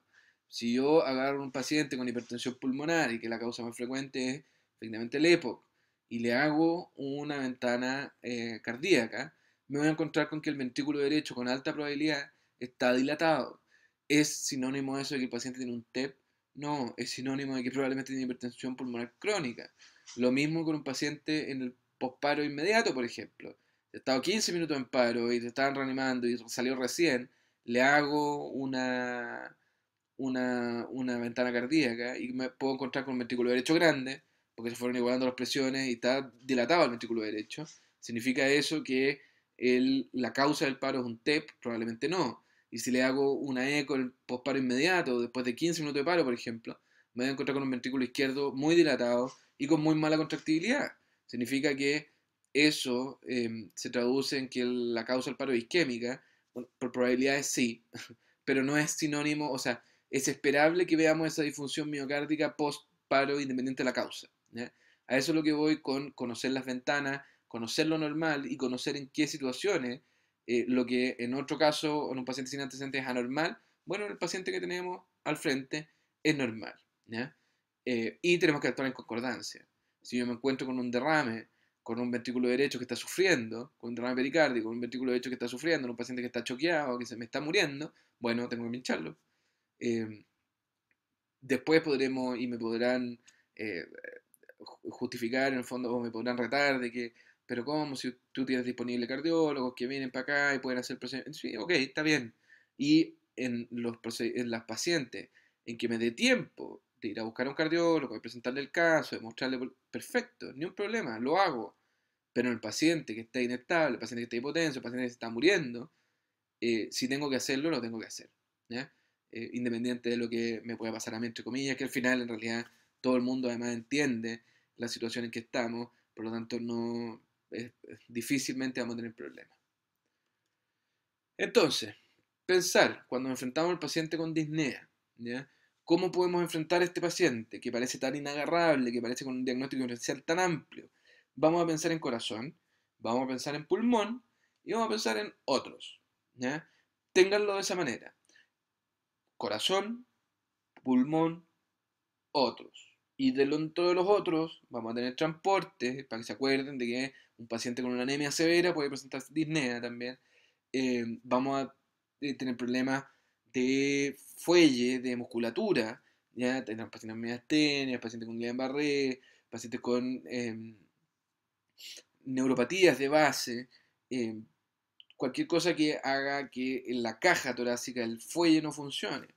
Si yo agarro a un paciente con hipertensión pulmonar y que la causa más frecuente es efectivamente el EPOC, y le hago una ventana eh, cardíaca, me voy a encontrar con que el ventrículo derecho con alta probabilidad está dilatado. ¿Es sinónimo de eso de que el paciente tiene un TEP? No, es sinónimo de que probablemente tiene hipertensión pulmonar crónica. Lo mismo con un paciente en el posparo inmediato, por ejemplo. He estado 15 minutos en paro y te estaban reanimando y salió recién, le hago una, ventana cardíaca y me puedo encontrar con un ventrículo derecho grande, porque se fueron igualando las presiones y está dilatado el ventrículo derecho. ¿Significa eso que la causa del paro es un TEP? Probablemente no. Y si le hago una eco el postparo inmediato, después de 15 minutos de paro, por ejemplo, me voy a encontrar con un ventrículo izquierdo muy dilatado y con muy mala contractibilidad. Significa que eso em, se traduce en que la causa del paro es isquémica por probabilidades sí, pero no es sinónimo, o sea, es esperable que veamos esa disfunción miocárdica post paro independiente de la causa. A eso es lo que voy con conocer las ventanas, conocer lo normal y conocer en qué situaciones eh, lo que en otro caso, en un paciente sin antecedentes es anormal, bueno, el paciente que tenemos al frente es normal. Eh, y tenemos que actuar en concordancia. Si yo me encuentro con un derrame, con un ventrículo derecho que está sufriendo, con un derrame pericárdico, con un ventrículo derecho que está sufriendo, un paciente que está choqueado, que se me está muriendo, bueno, tengo que pincharlo. Em, después podremos y me podrán eh, justificar en el fondo o me podrán retar de que, pero ¿cómo? Si tú tienes disponible cardiólogos que vienen para acá y pueden hacer procedimientos. Sí, ok, está bien. Y en, los, en las pacientes en que me dé tiempo ir a buscar a un cardiólogo, presentarle el caso, demostrarle... perfecto, ni un problema, lo hago. Pero el paciente que está inestable, el paciente que está hipotenso, el paciente que está muriendo, eh, si tengo que hacerlo, lo tengo que hacer. Eh, independiente de lo que me pueda pasar a mí, entre comillas, que al final en realidad todo el mundo además entiende la situación en que estamos, por lo tanto no es, difícilmente vamos a tener problemas. Entonces, pensar cuando enfrentamos al paciente con disnea, ¿ya? ¿Cómo podemos enfrentar a este paciente que parece tan inagarrable, que parece con un diagnóstico diferencial tan amplio? Vamos a pensar en corazón, vamos a pensar en pulmón y vamos a pensar en otros. ¿ya? Ténganlo de esa manera. Corazón, pulmón, otros. Y de los otros vamos a tener transporte, para que se acuerden de que un paciente con una anemia severa puede presentar disnea también. Eh, vamos a eh, tener problemas de fuelle, de musculatura, ya tenemos pacientes con miastenia, pacientes con Guillain-Barré, pacientes con em, neuropatías de base, em, cualquier cosa que haga que la caja torácica, el fuelle no funcione.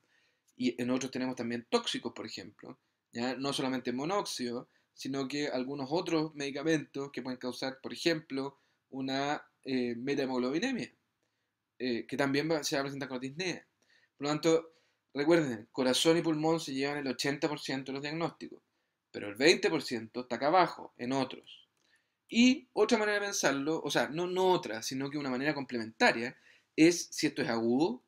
Y en otros tenemos también tóxicos, por ejemplo, ya no solamente monóxido, sino que algunos otros medicamentos que pueden causar, por ejemplo, una eh, metahemoglobinemia, eh, que también se va a presentar con la disnea. Por lo tanto, recuerden, corazón y pulmón se llevan el 80% de los diagnósticos, pero el 20% está acá abajo, en otros. Y otra manera de pensarlo, o sea, no, no otra, sino que una manera complementaria, es si esto es agudo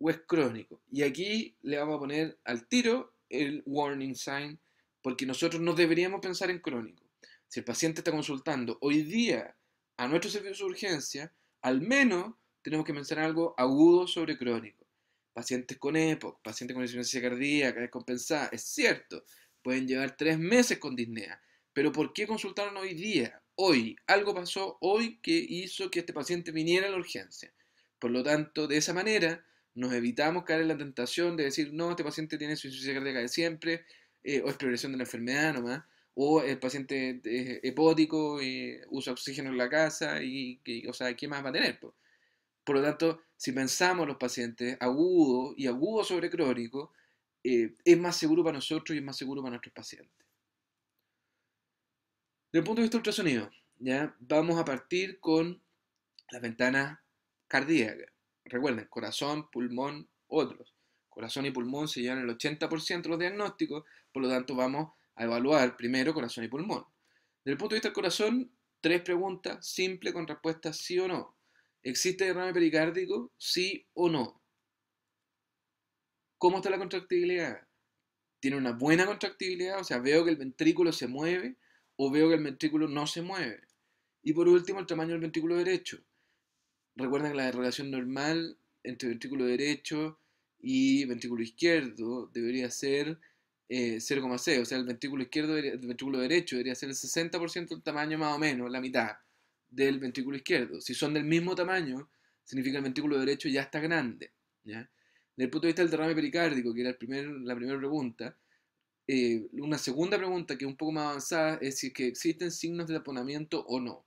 o es crónico. Y aquí le vamos a poner al tiro el warning sign, porque nosotros no deberíamos pensar en crónico. Si el paciente está consultando hoy día a nuestro servicio de urgencia, al menos tenemos que pensar algo agudo sobre crónico pacientes con EPOC, pacientes con insuficiencia cardíaca, descompensada, es cierto, pueden llevar tres meses con disnea, pero ¿por qué consultaron hoy día? Hoy, algo pasó hoy que hizo que este paciente viniera a la urgencia. Por lo tanto, de esa manera, nos evitamos caer en la tentación de decir, no, este paciente tiene insuficiencia cardíaca de siempre, eh, o es progresión de la enfermedad nomás, o el paciente es eh, hepótico, y eh, usa oxígeno en la casa, y, o sea, ¿qué más va a tener? por lo tanto, si pensamos los pacientes agudos y agudos sobre crónico eh, es más seguro para nosotros y es más seguro para nuestros pacientes. Desde el punto de vista ultrasonido, ¿ya? vamos a partir con las ventanas cardíacas. Recuerden, corazón, pulmón, otros. Corazón y pulmón se llevan el 80% de los diagnósticos, por lo tanto vamos a evaluar primero corazón y pulmón. Desde el punto de vista del corazón, tres preguntas simples con respuesta sí o no. ¿Existe derrame pericárdico? Sí o no. ¿Cómo está la contractibilidad? ¿Tiene una buena contractibilidad? O sea, veo que el ventrículo se mueve o veo que el ventrículo no se mueve. Y por último, el tamaño del ventrículo derecho. Recuerden que la relación normal entre ventrículo derecho y ventrículo izquierdo debería ser 0,6. Eh, o sea, el ventrículo izquierdo, el ventrículo derecho debería ser el 60% del tamaño más o menos, la mitad del ventrículo izquierdo. Si son del mismo tamaño, significa que el ventrículo derecho ya está grande. ¿ya? Desde el punto de vista del derrame pericárdico, que era el primer, la primera pregunta, eh, una segunda pregunta que es un poco más avanzada es si que existen signos de taponamiento o no.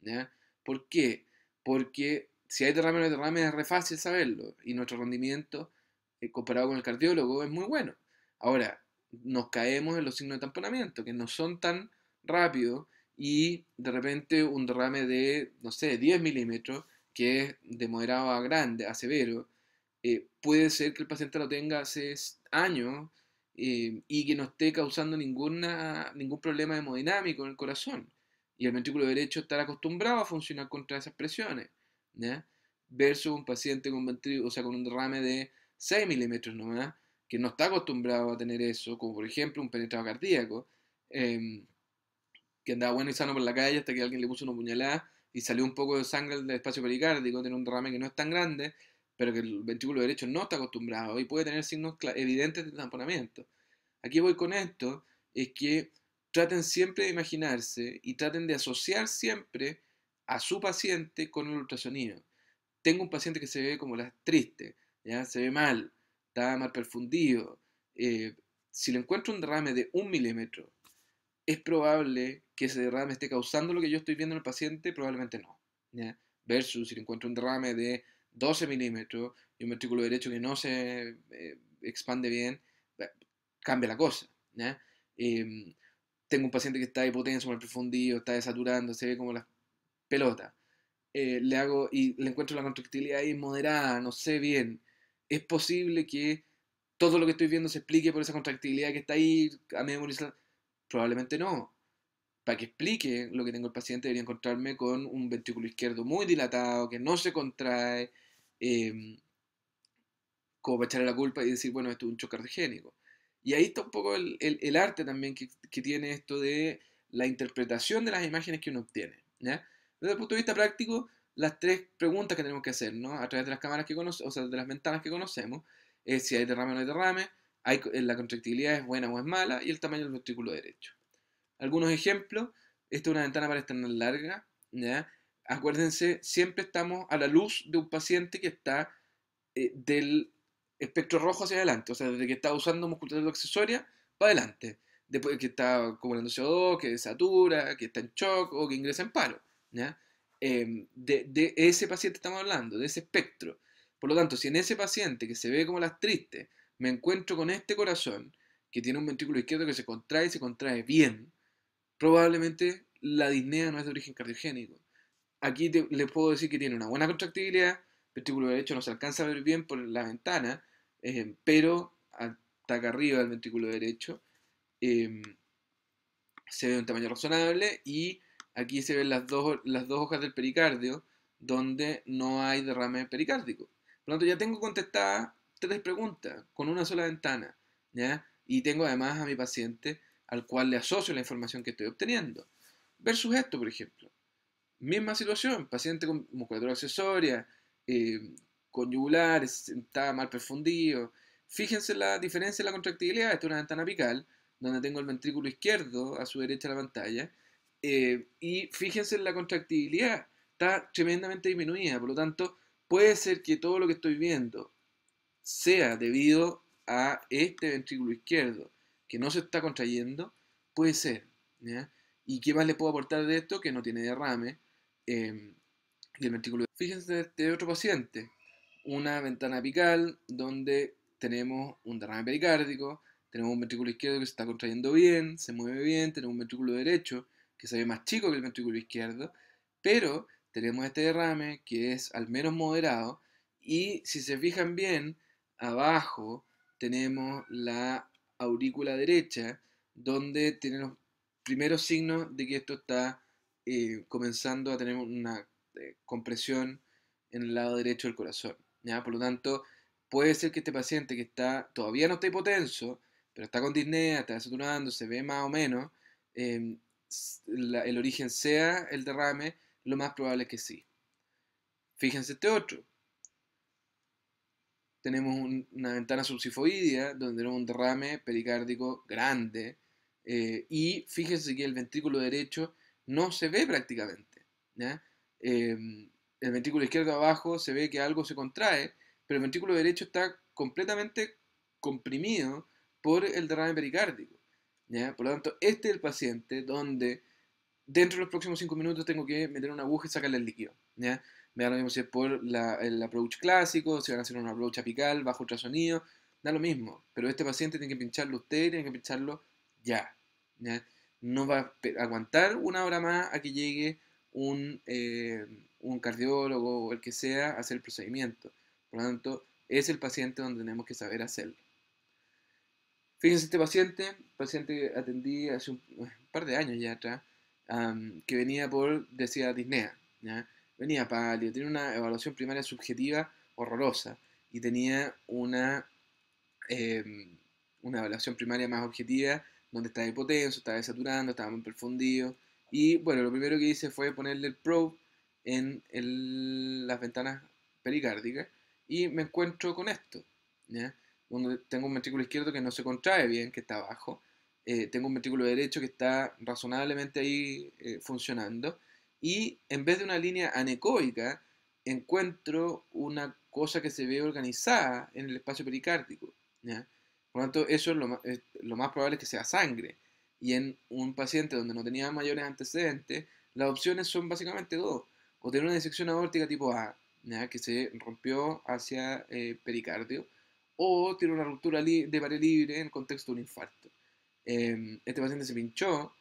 ¿ya? ¿Por qué? Porque si hay derrame o no hay derrame es re fácil saberlo y nuestro rendimiento eh, comparado con el cardiólogo es muy bueno. Ahora, nos caemos en los signos de tamponamiento, que no son tan rápidos y de repente un derrame de, no sé, 10 milímetros, que es de moderado a grande, a severo, eh, puede ser que el paciente lo tenga hace años eh, y que no esté causando ninguna, ningún problema hemodinámico en el corazón. Y el ventrículo derecho estará acostumbrado a funcionar contra esas presiones. Versus un paciente con, o sea, con un derrame de 6 milímetros nomás, que no está acostumbrado a tener eso, como por ejemplo un penetrado cardíaco, em, que andaba bueno y sano por la calle hasta que alguien le puso una puñalada y salió un poco de sangre del espacio pericárdico, tiene un derrame que no es tan grande, pero que el ventrículo derecho no está acostumbrado y puede tener signos evidentes de tamponamiento. Aquí voy con esto, es que traten siempre de imaginarse y traten de asociar siempre a su paciente con el ultrasonido. Tengo un paciente que se ve como la triste, ¿ya? se ve mal, está mal perfundido. Eh, si le encuentro un derrame de un milímetro, es probable ese derrame esté causando lo que yo estoy viendo en el paciente, probablemente no. Versus si encuentro un derrame de 12 milímetros y un ventrículo derecho que no se eh, expande bien, eh, cambia la cosa. Em, tengo un paciente que está hipotenso, mal profundido, está desaturando, se ve como la pelota eh, le hago y le encuentro la contractilidad ahí moderada, no sé bien. Es posible que todo lo que estoy viendo se explique por esa contractilidad que está ahí a memorizar. Probablemente no para que explique lo que tengo el paciente, debería encontrarme con un ventrículo izquierdo muy dilatado, que no se contrae, em, como echarle la culpa y decir, bueno, esto es un choque cardiogénico. Y ahí está un poco el, arte también que, tiene esto de la interpretación de las imágenes que uno obtiene. Desde el punto de vista práctico, las tres preguntas que tenemos que hacer, A través de las cámaras que conocemos, o sea, de las ventanas que conocemos, es si hay derrame o no hay derrame, eh, la contractilidad es buena o es mala y el tamaño del ventrículo derecho algunos ejemplos. Esta es una ventana para estar larga. Acuérdense, siempre estamos a la luz de un paciente que está eh, del espectro rojo hacia adelante, o sea, desde que está usando musculatura accesoria para adelante. Después que está acumulando CO2, que satura, que está en shock o que ingresa en paro. Em, de, de ese paciente estamos hablando, de ese espectro. Por lo tanto, si en ese paciente que se ve como las tristes, me encuentro con este corazón que tiene un ventrículo izquierdo que se contrae y se contrae bien, probablemente la disnea no es de origen cardiogénico. Aquí les puedo decir que tiene una buena contractibilidad, el ventrículo derecho no se alcanza a ver bien por la ventana, eh, pero hasta acá arriba del ventrículo derecho em, se ve un tamaño razonable y aquí se ven las dos, las dos hojas del pericardio donde no hay derrame pericárdico. Por lo tanto, ya tengo contestadas tres preguntas con una sola ventana, ¿ya? Y tengo además a mi paciente al cual le asocio la información que estoy obteniendo. Versus esto, por ejemplo. Misma situación, paciente con musculatura accesoria, eh, está mal perfundido. Fíjense la diferencia en la contractibilidad. Esta es una ventana apical, donde tengo el ventrículo izquierdo a su derecha de la pantalla. Eh, y fíjense la contractibilidad. Está tremendamente disminuida. Por lo tanto, puede ser que todo lo que estoy viendo sea debido a este ventrículo izquierdo que no se está contrayendo, puede ser. ¿Y qué más le puedo aportar de esto? Que no tiene derrame. del em, ventrículo. Fíjense de este otro paciente, una ventana apical donde tenemos un derrame pericárdico, tenemos un ventrículo izquierdo que se está contrayendo bien, se mueve bien, tenemos un ventrículo derecho que se ve más chico que el ventrículo izquierdo, pero tenemos este derrame que es al menos moderado y si se fijan bien, abajo tenemos la aurícula derecha, donde tiene los primeros signos de que esto está eh, comenzando a tener una eh, compresión en el lado derecho del corazón. Por lo tanto, puede ser que este paciente que está todavía no está hipotenso, pero está con disnea, está saturando, se ve más o menos, em, el origen sea el derrame, lo más probable es que sí. Fíjense este otro tenemos una ventana subsifoidea donde tenemos un derrame pericárdico grande eh, y fíjense que el ventrículo derecho no se ve prácticamente. ¿ya? Em, el ventrículo izquierdo abajo se ve que algo se contrae, pero el ventrículo derecho está completamente comprimido por el derrame pericárdico. ¿ya? Por lo tanto, este es el paciente donde dentro de los próximos 5 minutos tengo que meter una aguja y sacarle el líquido. ¿ya? me da lo mismo si es por el approach clásico, si van a hacer un approach apical, bajo ultrasonido, da lo mismo. Pero este paciente tiene que pincharlo usted, tiene que pincharlo ya. No va a aguantar una hora más a que llegue eh, un, cardiólogo o el que sea a hacer el procedimiento. Por lo tanto, es el paciente donde tenemos que saber hacerlo. Fíjense este paciente, paciente que atendí hace un, par de años ya atrás, que venía por, decía, disnea. ¿ya? venía palio, tenía una evaluación primaria subjetiva horrorosa y tenía una, em, una evaluación primaria más objetiva donde estaba hipotenso, estaba desaturando, estaba muy perfundido. Y bueno, lo primero que hice fue ponerle el probe en las ventanas pericárdicas y me encuentro con esto. tengo un ventrículo izquierdo que no se contrae bien, que está abajo. Eh, tengo un ventrículo derecho que está razonablemente ahí eh, funcionando y en vez de una línea anecoica, encuentro una cosa que se ve organizada en el espacio pericárdico. Por lo tanto, eso es lo, más, probable que sea sangre. Y en un paciente donde no tenía mayores antecedentes, las opciones son básicamente dos. O tener una disección aórtica tipo A, que se rompió hacia eh, pericardio, o tiene una ruptura de pared libre en contexto de un infarto. Em, este paciente se pinchó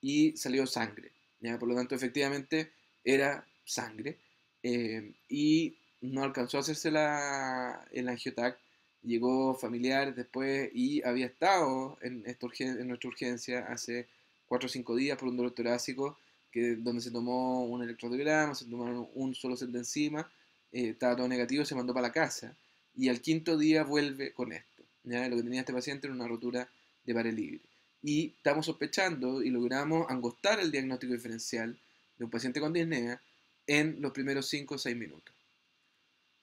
y salió sangre. Por lo tanto, efectivamente era sangre eh, y no alcanzó a hacerse la, el angiotac, llegó familiar después y había estado en, esta en nuestra urgencia hace 4 o 5 días por un dolor torácico, que, donde se tomó un electrocardiograma, se tomaron un solo set de enzima, eh, estaba todo negativo, se mandó para la casa y al quinto día vuelve con esto. Lo que tenía este paciente era una rotura de pared libre y estamos sospechando y logramos angostar el diagnóstico diferencial de un paciente con disnea en los primeros 5 o 6 minutos.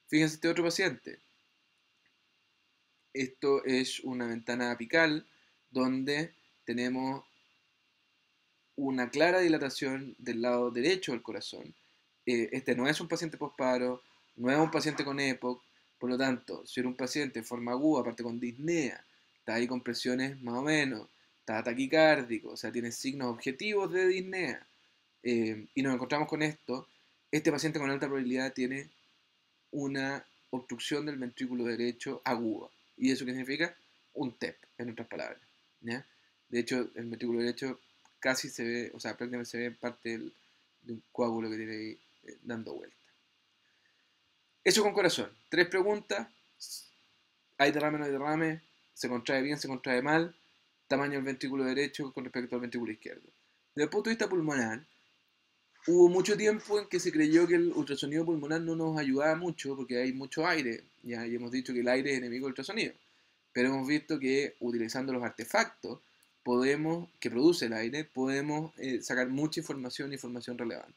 Fíjense este otro paciente. Esto es una ventana apical donde tenemos una clara dilatación del lado derecho del corazón. Eh, este no es un paciente postparo, no es un paciente con EPOC, por lo tanto, si era un paciente en forma aguda, aparte con disnea, está ahí con presiones más o menos está taquicárdico, o sea, tiene signos objetivos de disnea, eh, y nos encontramos con esto, este paciente con alta probabilidad tiene una obstrucción del ventrículo derecho aguda. ¿Y eso qué significa? Un TEP, en otras palabras. De hecho, el ventrículo derecho casi se ve, o sea, prácticamente se ve en parte de un coágulo que tiene ahí eh, dando vuelta. Eso con corazón. Tres preguntas. ¿Hay derrame o no hay derrame? ¿Se contrae bien? ¿Se contrae mal? tamaño del ventrículo derecho con respecto al ventrículo izquierdo. Desde el punto de vista pulmonar, hubo mucho tiempo en que se creyó que el ultrasonido pulmonar no nos ayudaba mucho porque hay mucho aire, ya, hemos dicho que el aire es enemigo del ultrasonido. Pero hemos visto que utilizando los artefactos podemos, que produce el aire, podemos eh, sacar mucha información, información relevante.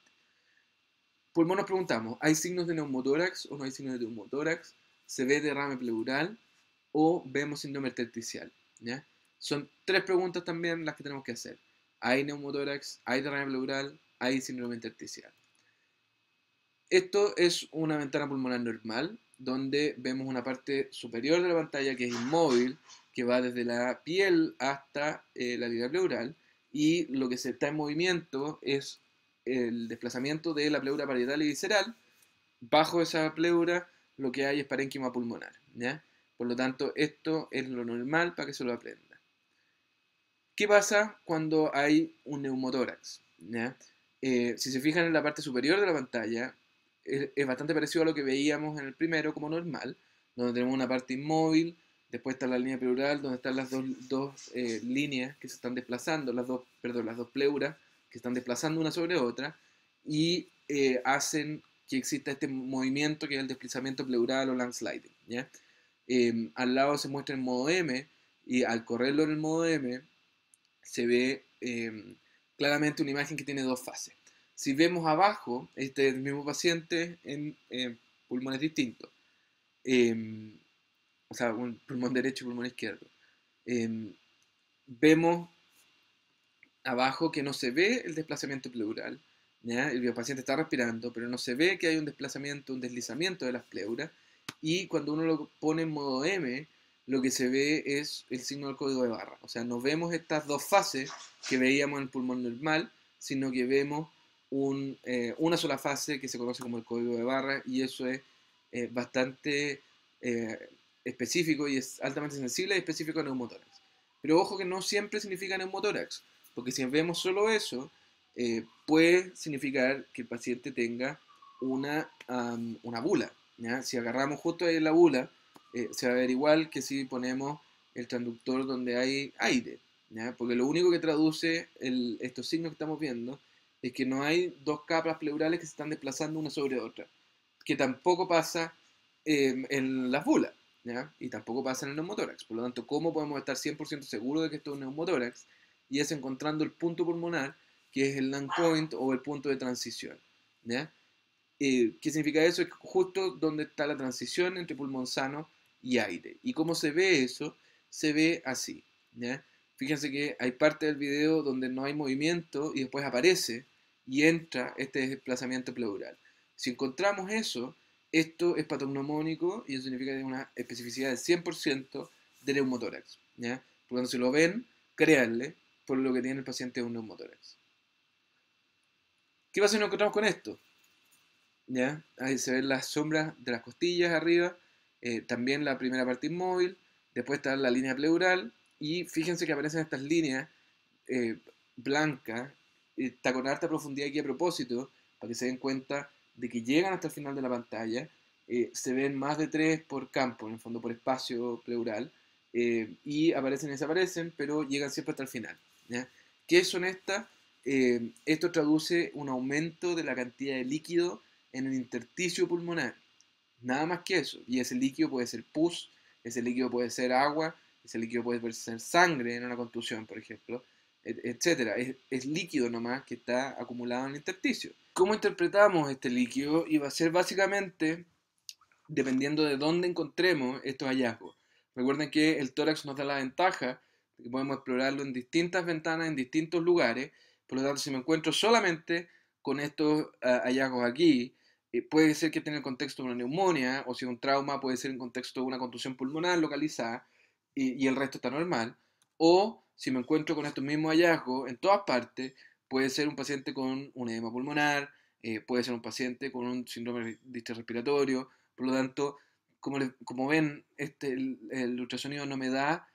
Pulmón nos preguntamos, ¿hay signos de neumotórax o no hay signos de neumotórax? ¿Se ve derrame pleural o vemos síndrome terticial? ¿Ya? Son tres preguntas también las que tenemos que hacer. ¿Hay neumotórax? ¿Hay derrame pleural? ¿Hay síndrome intersticial? Esto es una ventana pulmonar normal, donde vemos una parte superior de la pantalla que es inmóvil, que va desde la piel hasta eh, la vida pleural, y lo que se está en movimiento es el desplazamiento de la pleura parietal y visceral. Bajo esa pleura lo que hay es parénquima pulmonar. Por lo tanto, esto es lo normal para que se lo aprenda. ¿Qué pasa cuando hay un neumotórax? Eh, si se fijan en la parte superior de la pantalla, es, bastante parecido a lo que veíamos en el primero como normal, donde tenemos una parte inmóvil, después está la línea pleural, donde están las dos, dos eh, líneas que se están desplazando, las dos, perdón, las dos pleuras que están desplazando una sobre otra y eh, hacen que exista este movimiento que es el desplazamiento pleural o landsliding. al lado se muestra el modo M y al correrlo en el modo M se ve em, claramente una imagen que tiene dos fases. Si vemos abajo, este el mismo paciente en pulmones distintos. Em, o sea, un pulmón derecho y pulmón izquierdo. Em, vemos abajo que no se ve el desplazamiento pleural. El paciente está respirando, pero no se ve que hay un desplazamiento, un deslizamiento de las pleuras. Y cuando uno lo pone en modo M, lo que se ve es el signo del código de barra. O sea, no vemos estas dos fases que veíamos en el pulmón normal, sino que vemos eh, una sola fase que se conoce como el código de barra y eso es eh, bastante eh, específico y es altamente sensible y específico a neumotórax. Pero ojo que no siempre significa neumotórax, porque si vemos solo eso, puede significar que el paciente tenga una, una bula. Si agarramos justo ahí la bula, eh, se va a ver igual que si ponemos el transductor donde hay aire, porque lo único que traduce estos signos que estamos viendo es que no hay dos capas pleurales que se están desplazando una sobre otra, que tampoco pasa em, en las bulas y tampoco pasa en el neumotórax. Por lo tanto, ¿cómo podemos estar 100% seguros de que esto es un neumotórax? Y es encontrando el punto pulmonar, que es el land point o el punto de transición. Eh, ¿Qué significa eso? Es justo donde está la transición entre pulmón sano y aire. ¿Y cómo se ve eso? Se ve así. Fíjense que hay parte del video donde no hay movimiento y después aparece y entra este desplazamiento pleural. Si encontramos eso, esto es patognomónico y eso significa que tiene una especificidad del 100% de neumotórax. ¿ya? Por lo si lo ven, créanle, por lo que tiene el paciente un neumotórax. ¿Qué pasa si nos encontramos con esto? ¿Ya? Ahí se ven las sombras de las costillas arriba eh, también la primera parte inmóvil, después está la línea pleural y fíjense que aparecen estas líneas eh, blancas, está con alta profundidad aquí a propósito, para que se den cuenta de que llegan hasta el final de la pantalla, eh, se ven más de tres por campo, en el fondo por espacio pleural, y aparecen y desaparecen, pero llegan siempre hasta el final. ¿Qué son estas? esto traduce un aumento de la cantidad de líquido en el intersticio pulmonar. Nada más que eso. Y ese líquido puede ser pus, ese líquido puede ser agua, ese líquido puede ser sangre en una contusión, por ejemplo, etcétera. Es, líquido nomás que está acumulado en el intersticio. ¿Cómo interpretamos este líquido? iba va a ser básicamente dependiendo de dónde encontremos estos hallazgos. Recuerden que el tórax nos da la ventaja de que podemos explorarlo en distintas ventanas, en distintos lugares. Por lo tanto, si me encuentro solamente con estos ah, hallazgos aquí, eh, puede ser que tenga el contexto de una neumonía, o si un trauma puede ser en contexto de una contusión pulmonar localizada y, el resto está normal, o si me encuentro con estos mismos hallazgos en todas partes, puede ser un paciente con un edema pulmonar, eh, puede ser un paciente con un síndrome respiratorio, por lo tanto, como, como ven, este, el, el, ultrasonido no me da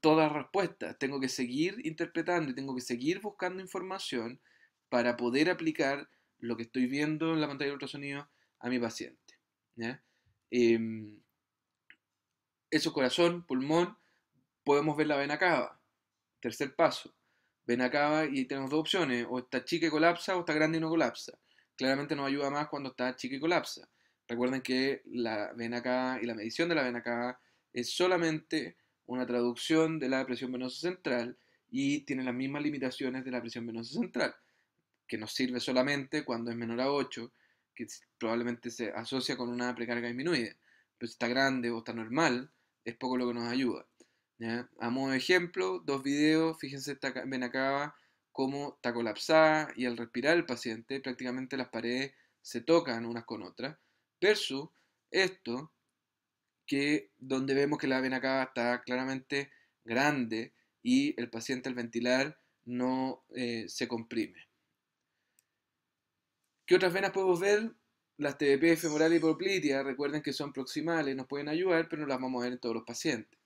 todas las respuestas, tengo que seguir interpretando y tengo que seguir buscando información para poder aplicar lo que estoy viendo en la pantalla de ultrasonido a mi paciente. Em, eso es corazón, pulmón, podemos ver la vena cava. Tercer paso, vena cava y tenemos dos opciones, o está chica y colapsa o está grande y no colapsa. Claramente nos ayuda más cuando está chica y colapsa. Recuerden que la vena cava y la medición de la vena cava es solamente una traducción de la presión venosa central y tiene las mismas limitaciones de la presión venosa central que nos sirve solamente cuando es menor a 8, que probablemente se asocia con una precarga disminuida. Pero si está grande o está normal, es poco lo que nos ayuda. A modo de ejemplo, dos videos, fíjense esta cava, cómo está colapsada y al respirar el paciente prácticamente las paredes se tocan unas con otras, versus esto, que donde vemos que la vena cava está claramente grande y el paciente al ventilar no eh, se comprime. ¿Qué otras venas podemos ver? Las TBP femoral y hipoplitia, recuerden que son proximales, nos pueden ayudar, pero no las vamos a ver en todos los pacientes.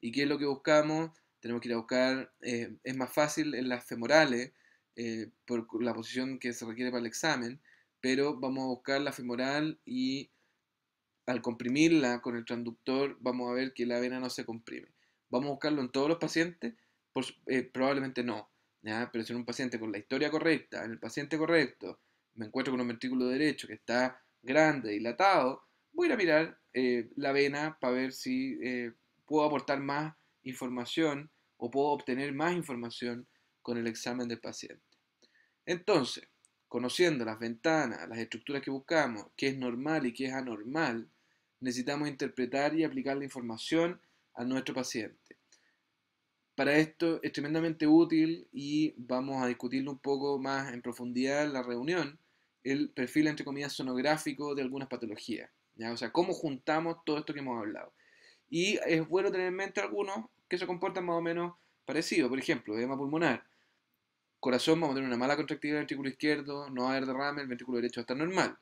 ¿Y qué es lo que buscamos? Tenemos que ir a buscar, eh, es más fácil en las femorales, eh, por la posición que se requiere para el examen, pero vamos a buscar la femoral y al comprimirla con el transductor vamos a ver que la vena no se comprime. ¿Vamos a buscarlo en todos los pacientes? Eh, probablemente no, pero si en un paciente con la historia correcta, en el paciente correcto, me encuentro con un ventrículo derecho que está grande, dilatado, voy a ir a mirar eh, la vena para ver si eh, puedo aportar más información o puedo obtener más información con el examen del paciente. Entonces, conociendo las ventanas, las estructuras que buscamos, qué es normal y qué es anormal, necesitamos interpretar y aplicar la información a nuestro paciente. Para esto es tremendamente útil y vamos a discutirlo un poco más en profundidad en la reunión, el perfil, entre comillas, sonográfico de algunas patologías. ¿ya? O sea, cómo juntamos todo esto que hemos hablado. Y es bueno tener en mente algunos que se comportan más o menos parecido. Por ejemplo, edema pulmonar. Corazón vamos a tener una mala contractividad del ventrículo izquierdo, no va a haber derrame, el ventrículo derecho va a estar normal.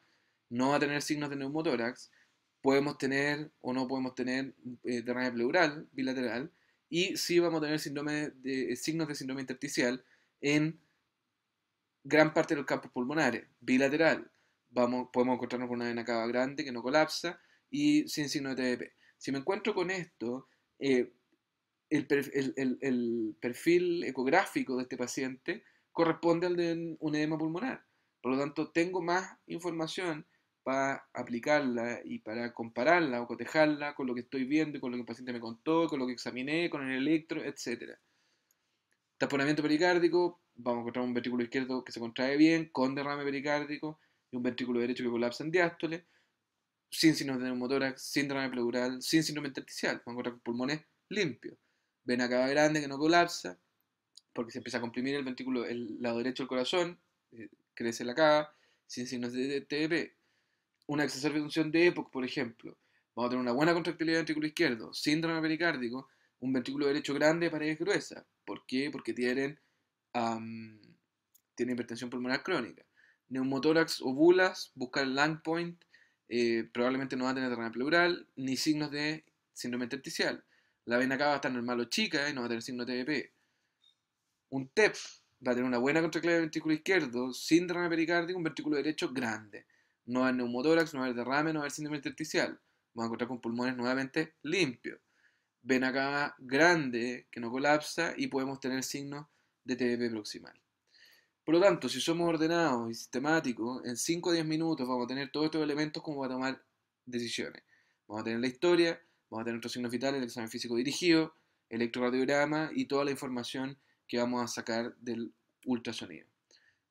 No va a tener signos de neumotórax. Podemos tener o no podemos tener eh, derrame pleural, bilateral. Y sí vamos a tener de, eh, signos de síndrome intersticial en gran parte de los campos pulmonares, bilateral. Vamos, podemos encontrarnos con una vena cava grande que no colapsa y sin signo de TDP. Si me encuentro con esto, eh, el, perfil ecográfico de este paciente corresponde al de un edema pulmonar. Por lo tanto, tengo más información para aplicarla y para compararla o cotejarla con lo que estoy viendo, con lo que el paciente me contó, con lo que examiné, con el electro, etcétera. Taponamiento pericárdico, vamos a encontrar un ventrículo izquierdo que se contrae bien, con derrame pericárdico, y un ventrículo derecho que colapsa en diástole, sin signos de neumotórax, sin derrame pleural, sin síndrome intersticial. Vamos a encontrar pulmones limpios. Vena cava grande que no colapsa, porque se empieza a comprimir el ventrículo, el lado derecho del corazón, eh, crece la cava, sin signos de TDP. Una función de EPOC, por ejemplo. Vamos a tener una buena contractilidad del ventrículo izquierdo, síndrome pericárdico, un ventrículo derecho grande, paredes gruesas. ¿Por qué? Porque tienen, hipertensión pulmonar crónica. Neumotórax o bulas, buscar el lung point, eh, probablemente no va a tener derrame pleural, ni signos de síndrome intersticial. La vena cava va a estar normal o chica y no va a tener signo de TBP. Un TEP va a tener una buena contracción del ventrículo izquierdo, sin derrame pericárdico, un ventrículo derecho grande. No va a haber neumotórax, no va a haber derrame, no va a haber síndrome intersticial. Vamos a encontrar con pulmones nuevamente limpios ven acá grande que no colapsa y podemos tener signos de TBP proximal. Por lo tanto, si somos ordenados y sistemáticos, en 5 o 10 minutos vamos a tener todos estos elementos como para tomar decisiones. Vamos a tener la historia, vamos a tener nuestros signos vitales, el examen físico dirigido, electrocardiograma y toda la información que vamos a sacar del ultrasonido.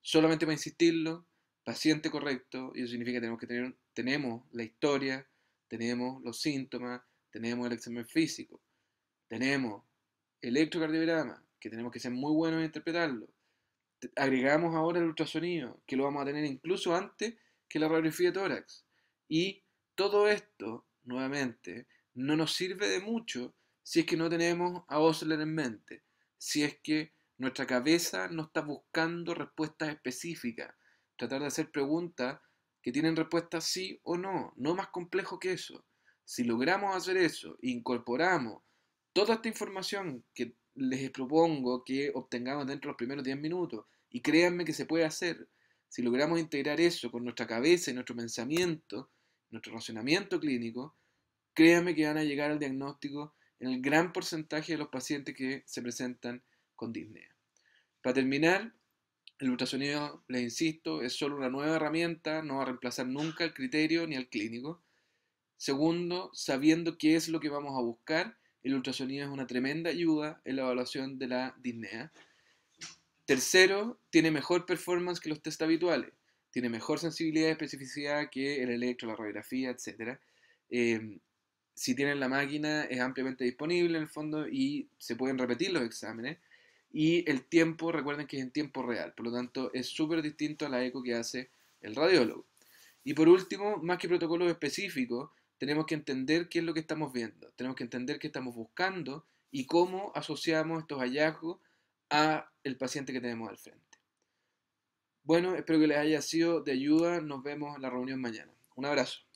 Solamente para insistirlo, paciente correcto, y eso significa que tenemos que tener, tenemos la historia, tenemos los síntomas, tenemos el examen físico, tenemos electrocardiograma, que tenemos que ser muy buenos en interpretarlo. Agregamos ahora el ultrasonido, que lo vamos a tener incluso antes que la radiografía de tórax. Y todo esto, nuevamente, no nos sirve de mucho si es que no tenemos a Osler en mente, si es que nuestra cabeza no está buscando respuestas específicas, tratar de hacer preguntas que tienen respuesta sí o no, no más complejo que eso. Si logramos hacer eso, incorporamos toda esta información que les propongo que obtengamos dentro de los primeros 10 minutos, y créanme que se puede hacer, si logramos integrar eso con nuestra cabeza y nuestro pensamiento, nuestro razonamiento clínico, créanme que van a llegar al diagnóstico en el gran porcentaje de los pacientes que se presentan con disnea. Para terminar, el ultrasonido, les insisto, es solo una nueva herramienta, no va a reemplazar nunca el criterio ni al clínico. Segundo, sabiendo qué es lo que vamos a buscar, el ultrasonido es una tremenda ayuda en la evaluación de la disnea. Tercero, tiene mejor performance que los test habituales. Tiene mejor sensibilidad y especificidad que el electro, la radiografía, etc. Em, si tienen la máquina, es ampliamente disponible en el fondo y se pueden repetir los exámenes. Y el tiempo, recuerden que es en tiempo real, por lo tanto es súper distinto a la eco que hace el radiólogo. Y por último, más que protocolos específicos, tenemos que entender qué es lo que estamos viendo, tenemos que entender qué estamos buscando y cómo asociamos estos hallazgos a el paciente que tenemos al frente. Bueno, espero que les haya sido de ayuda. Nos vemos en la reunión mañana. Un abrazo.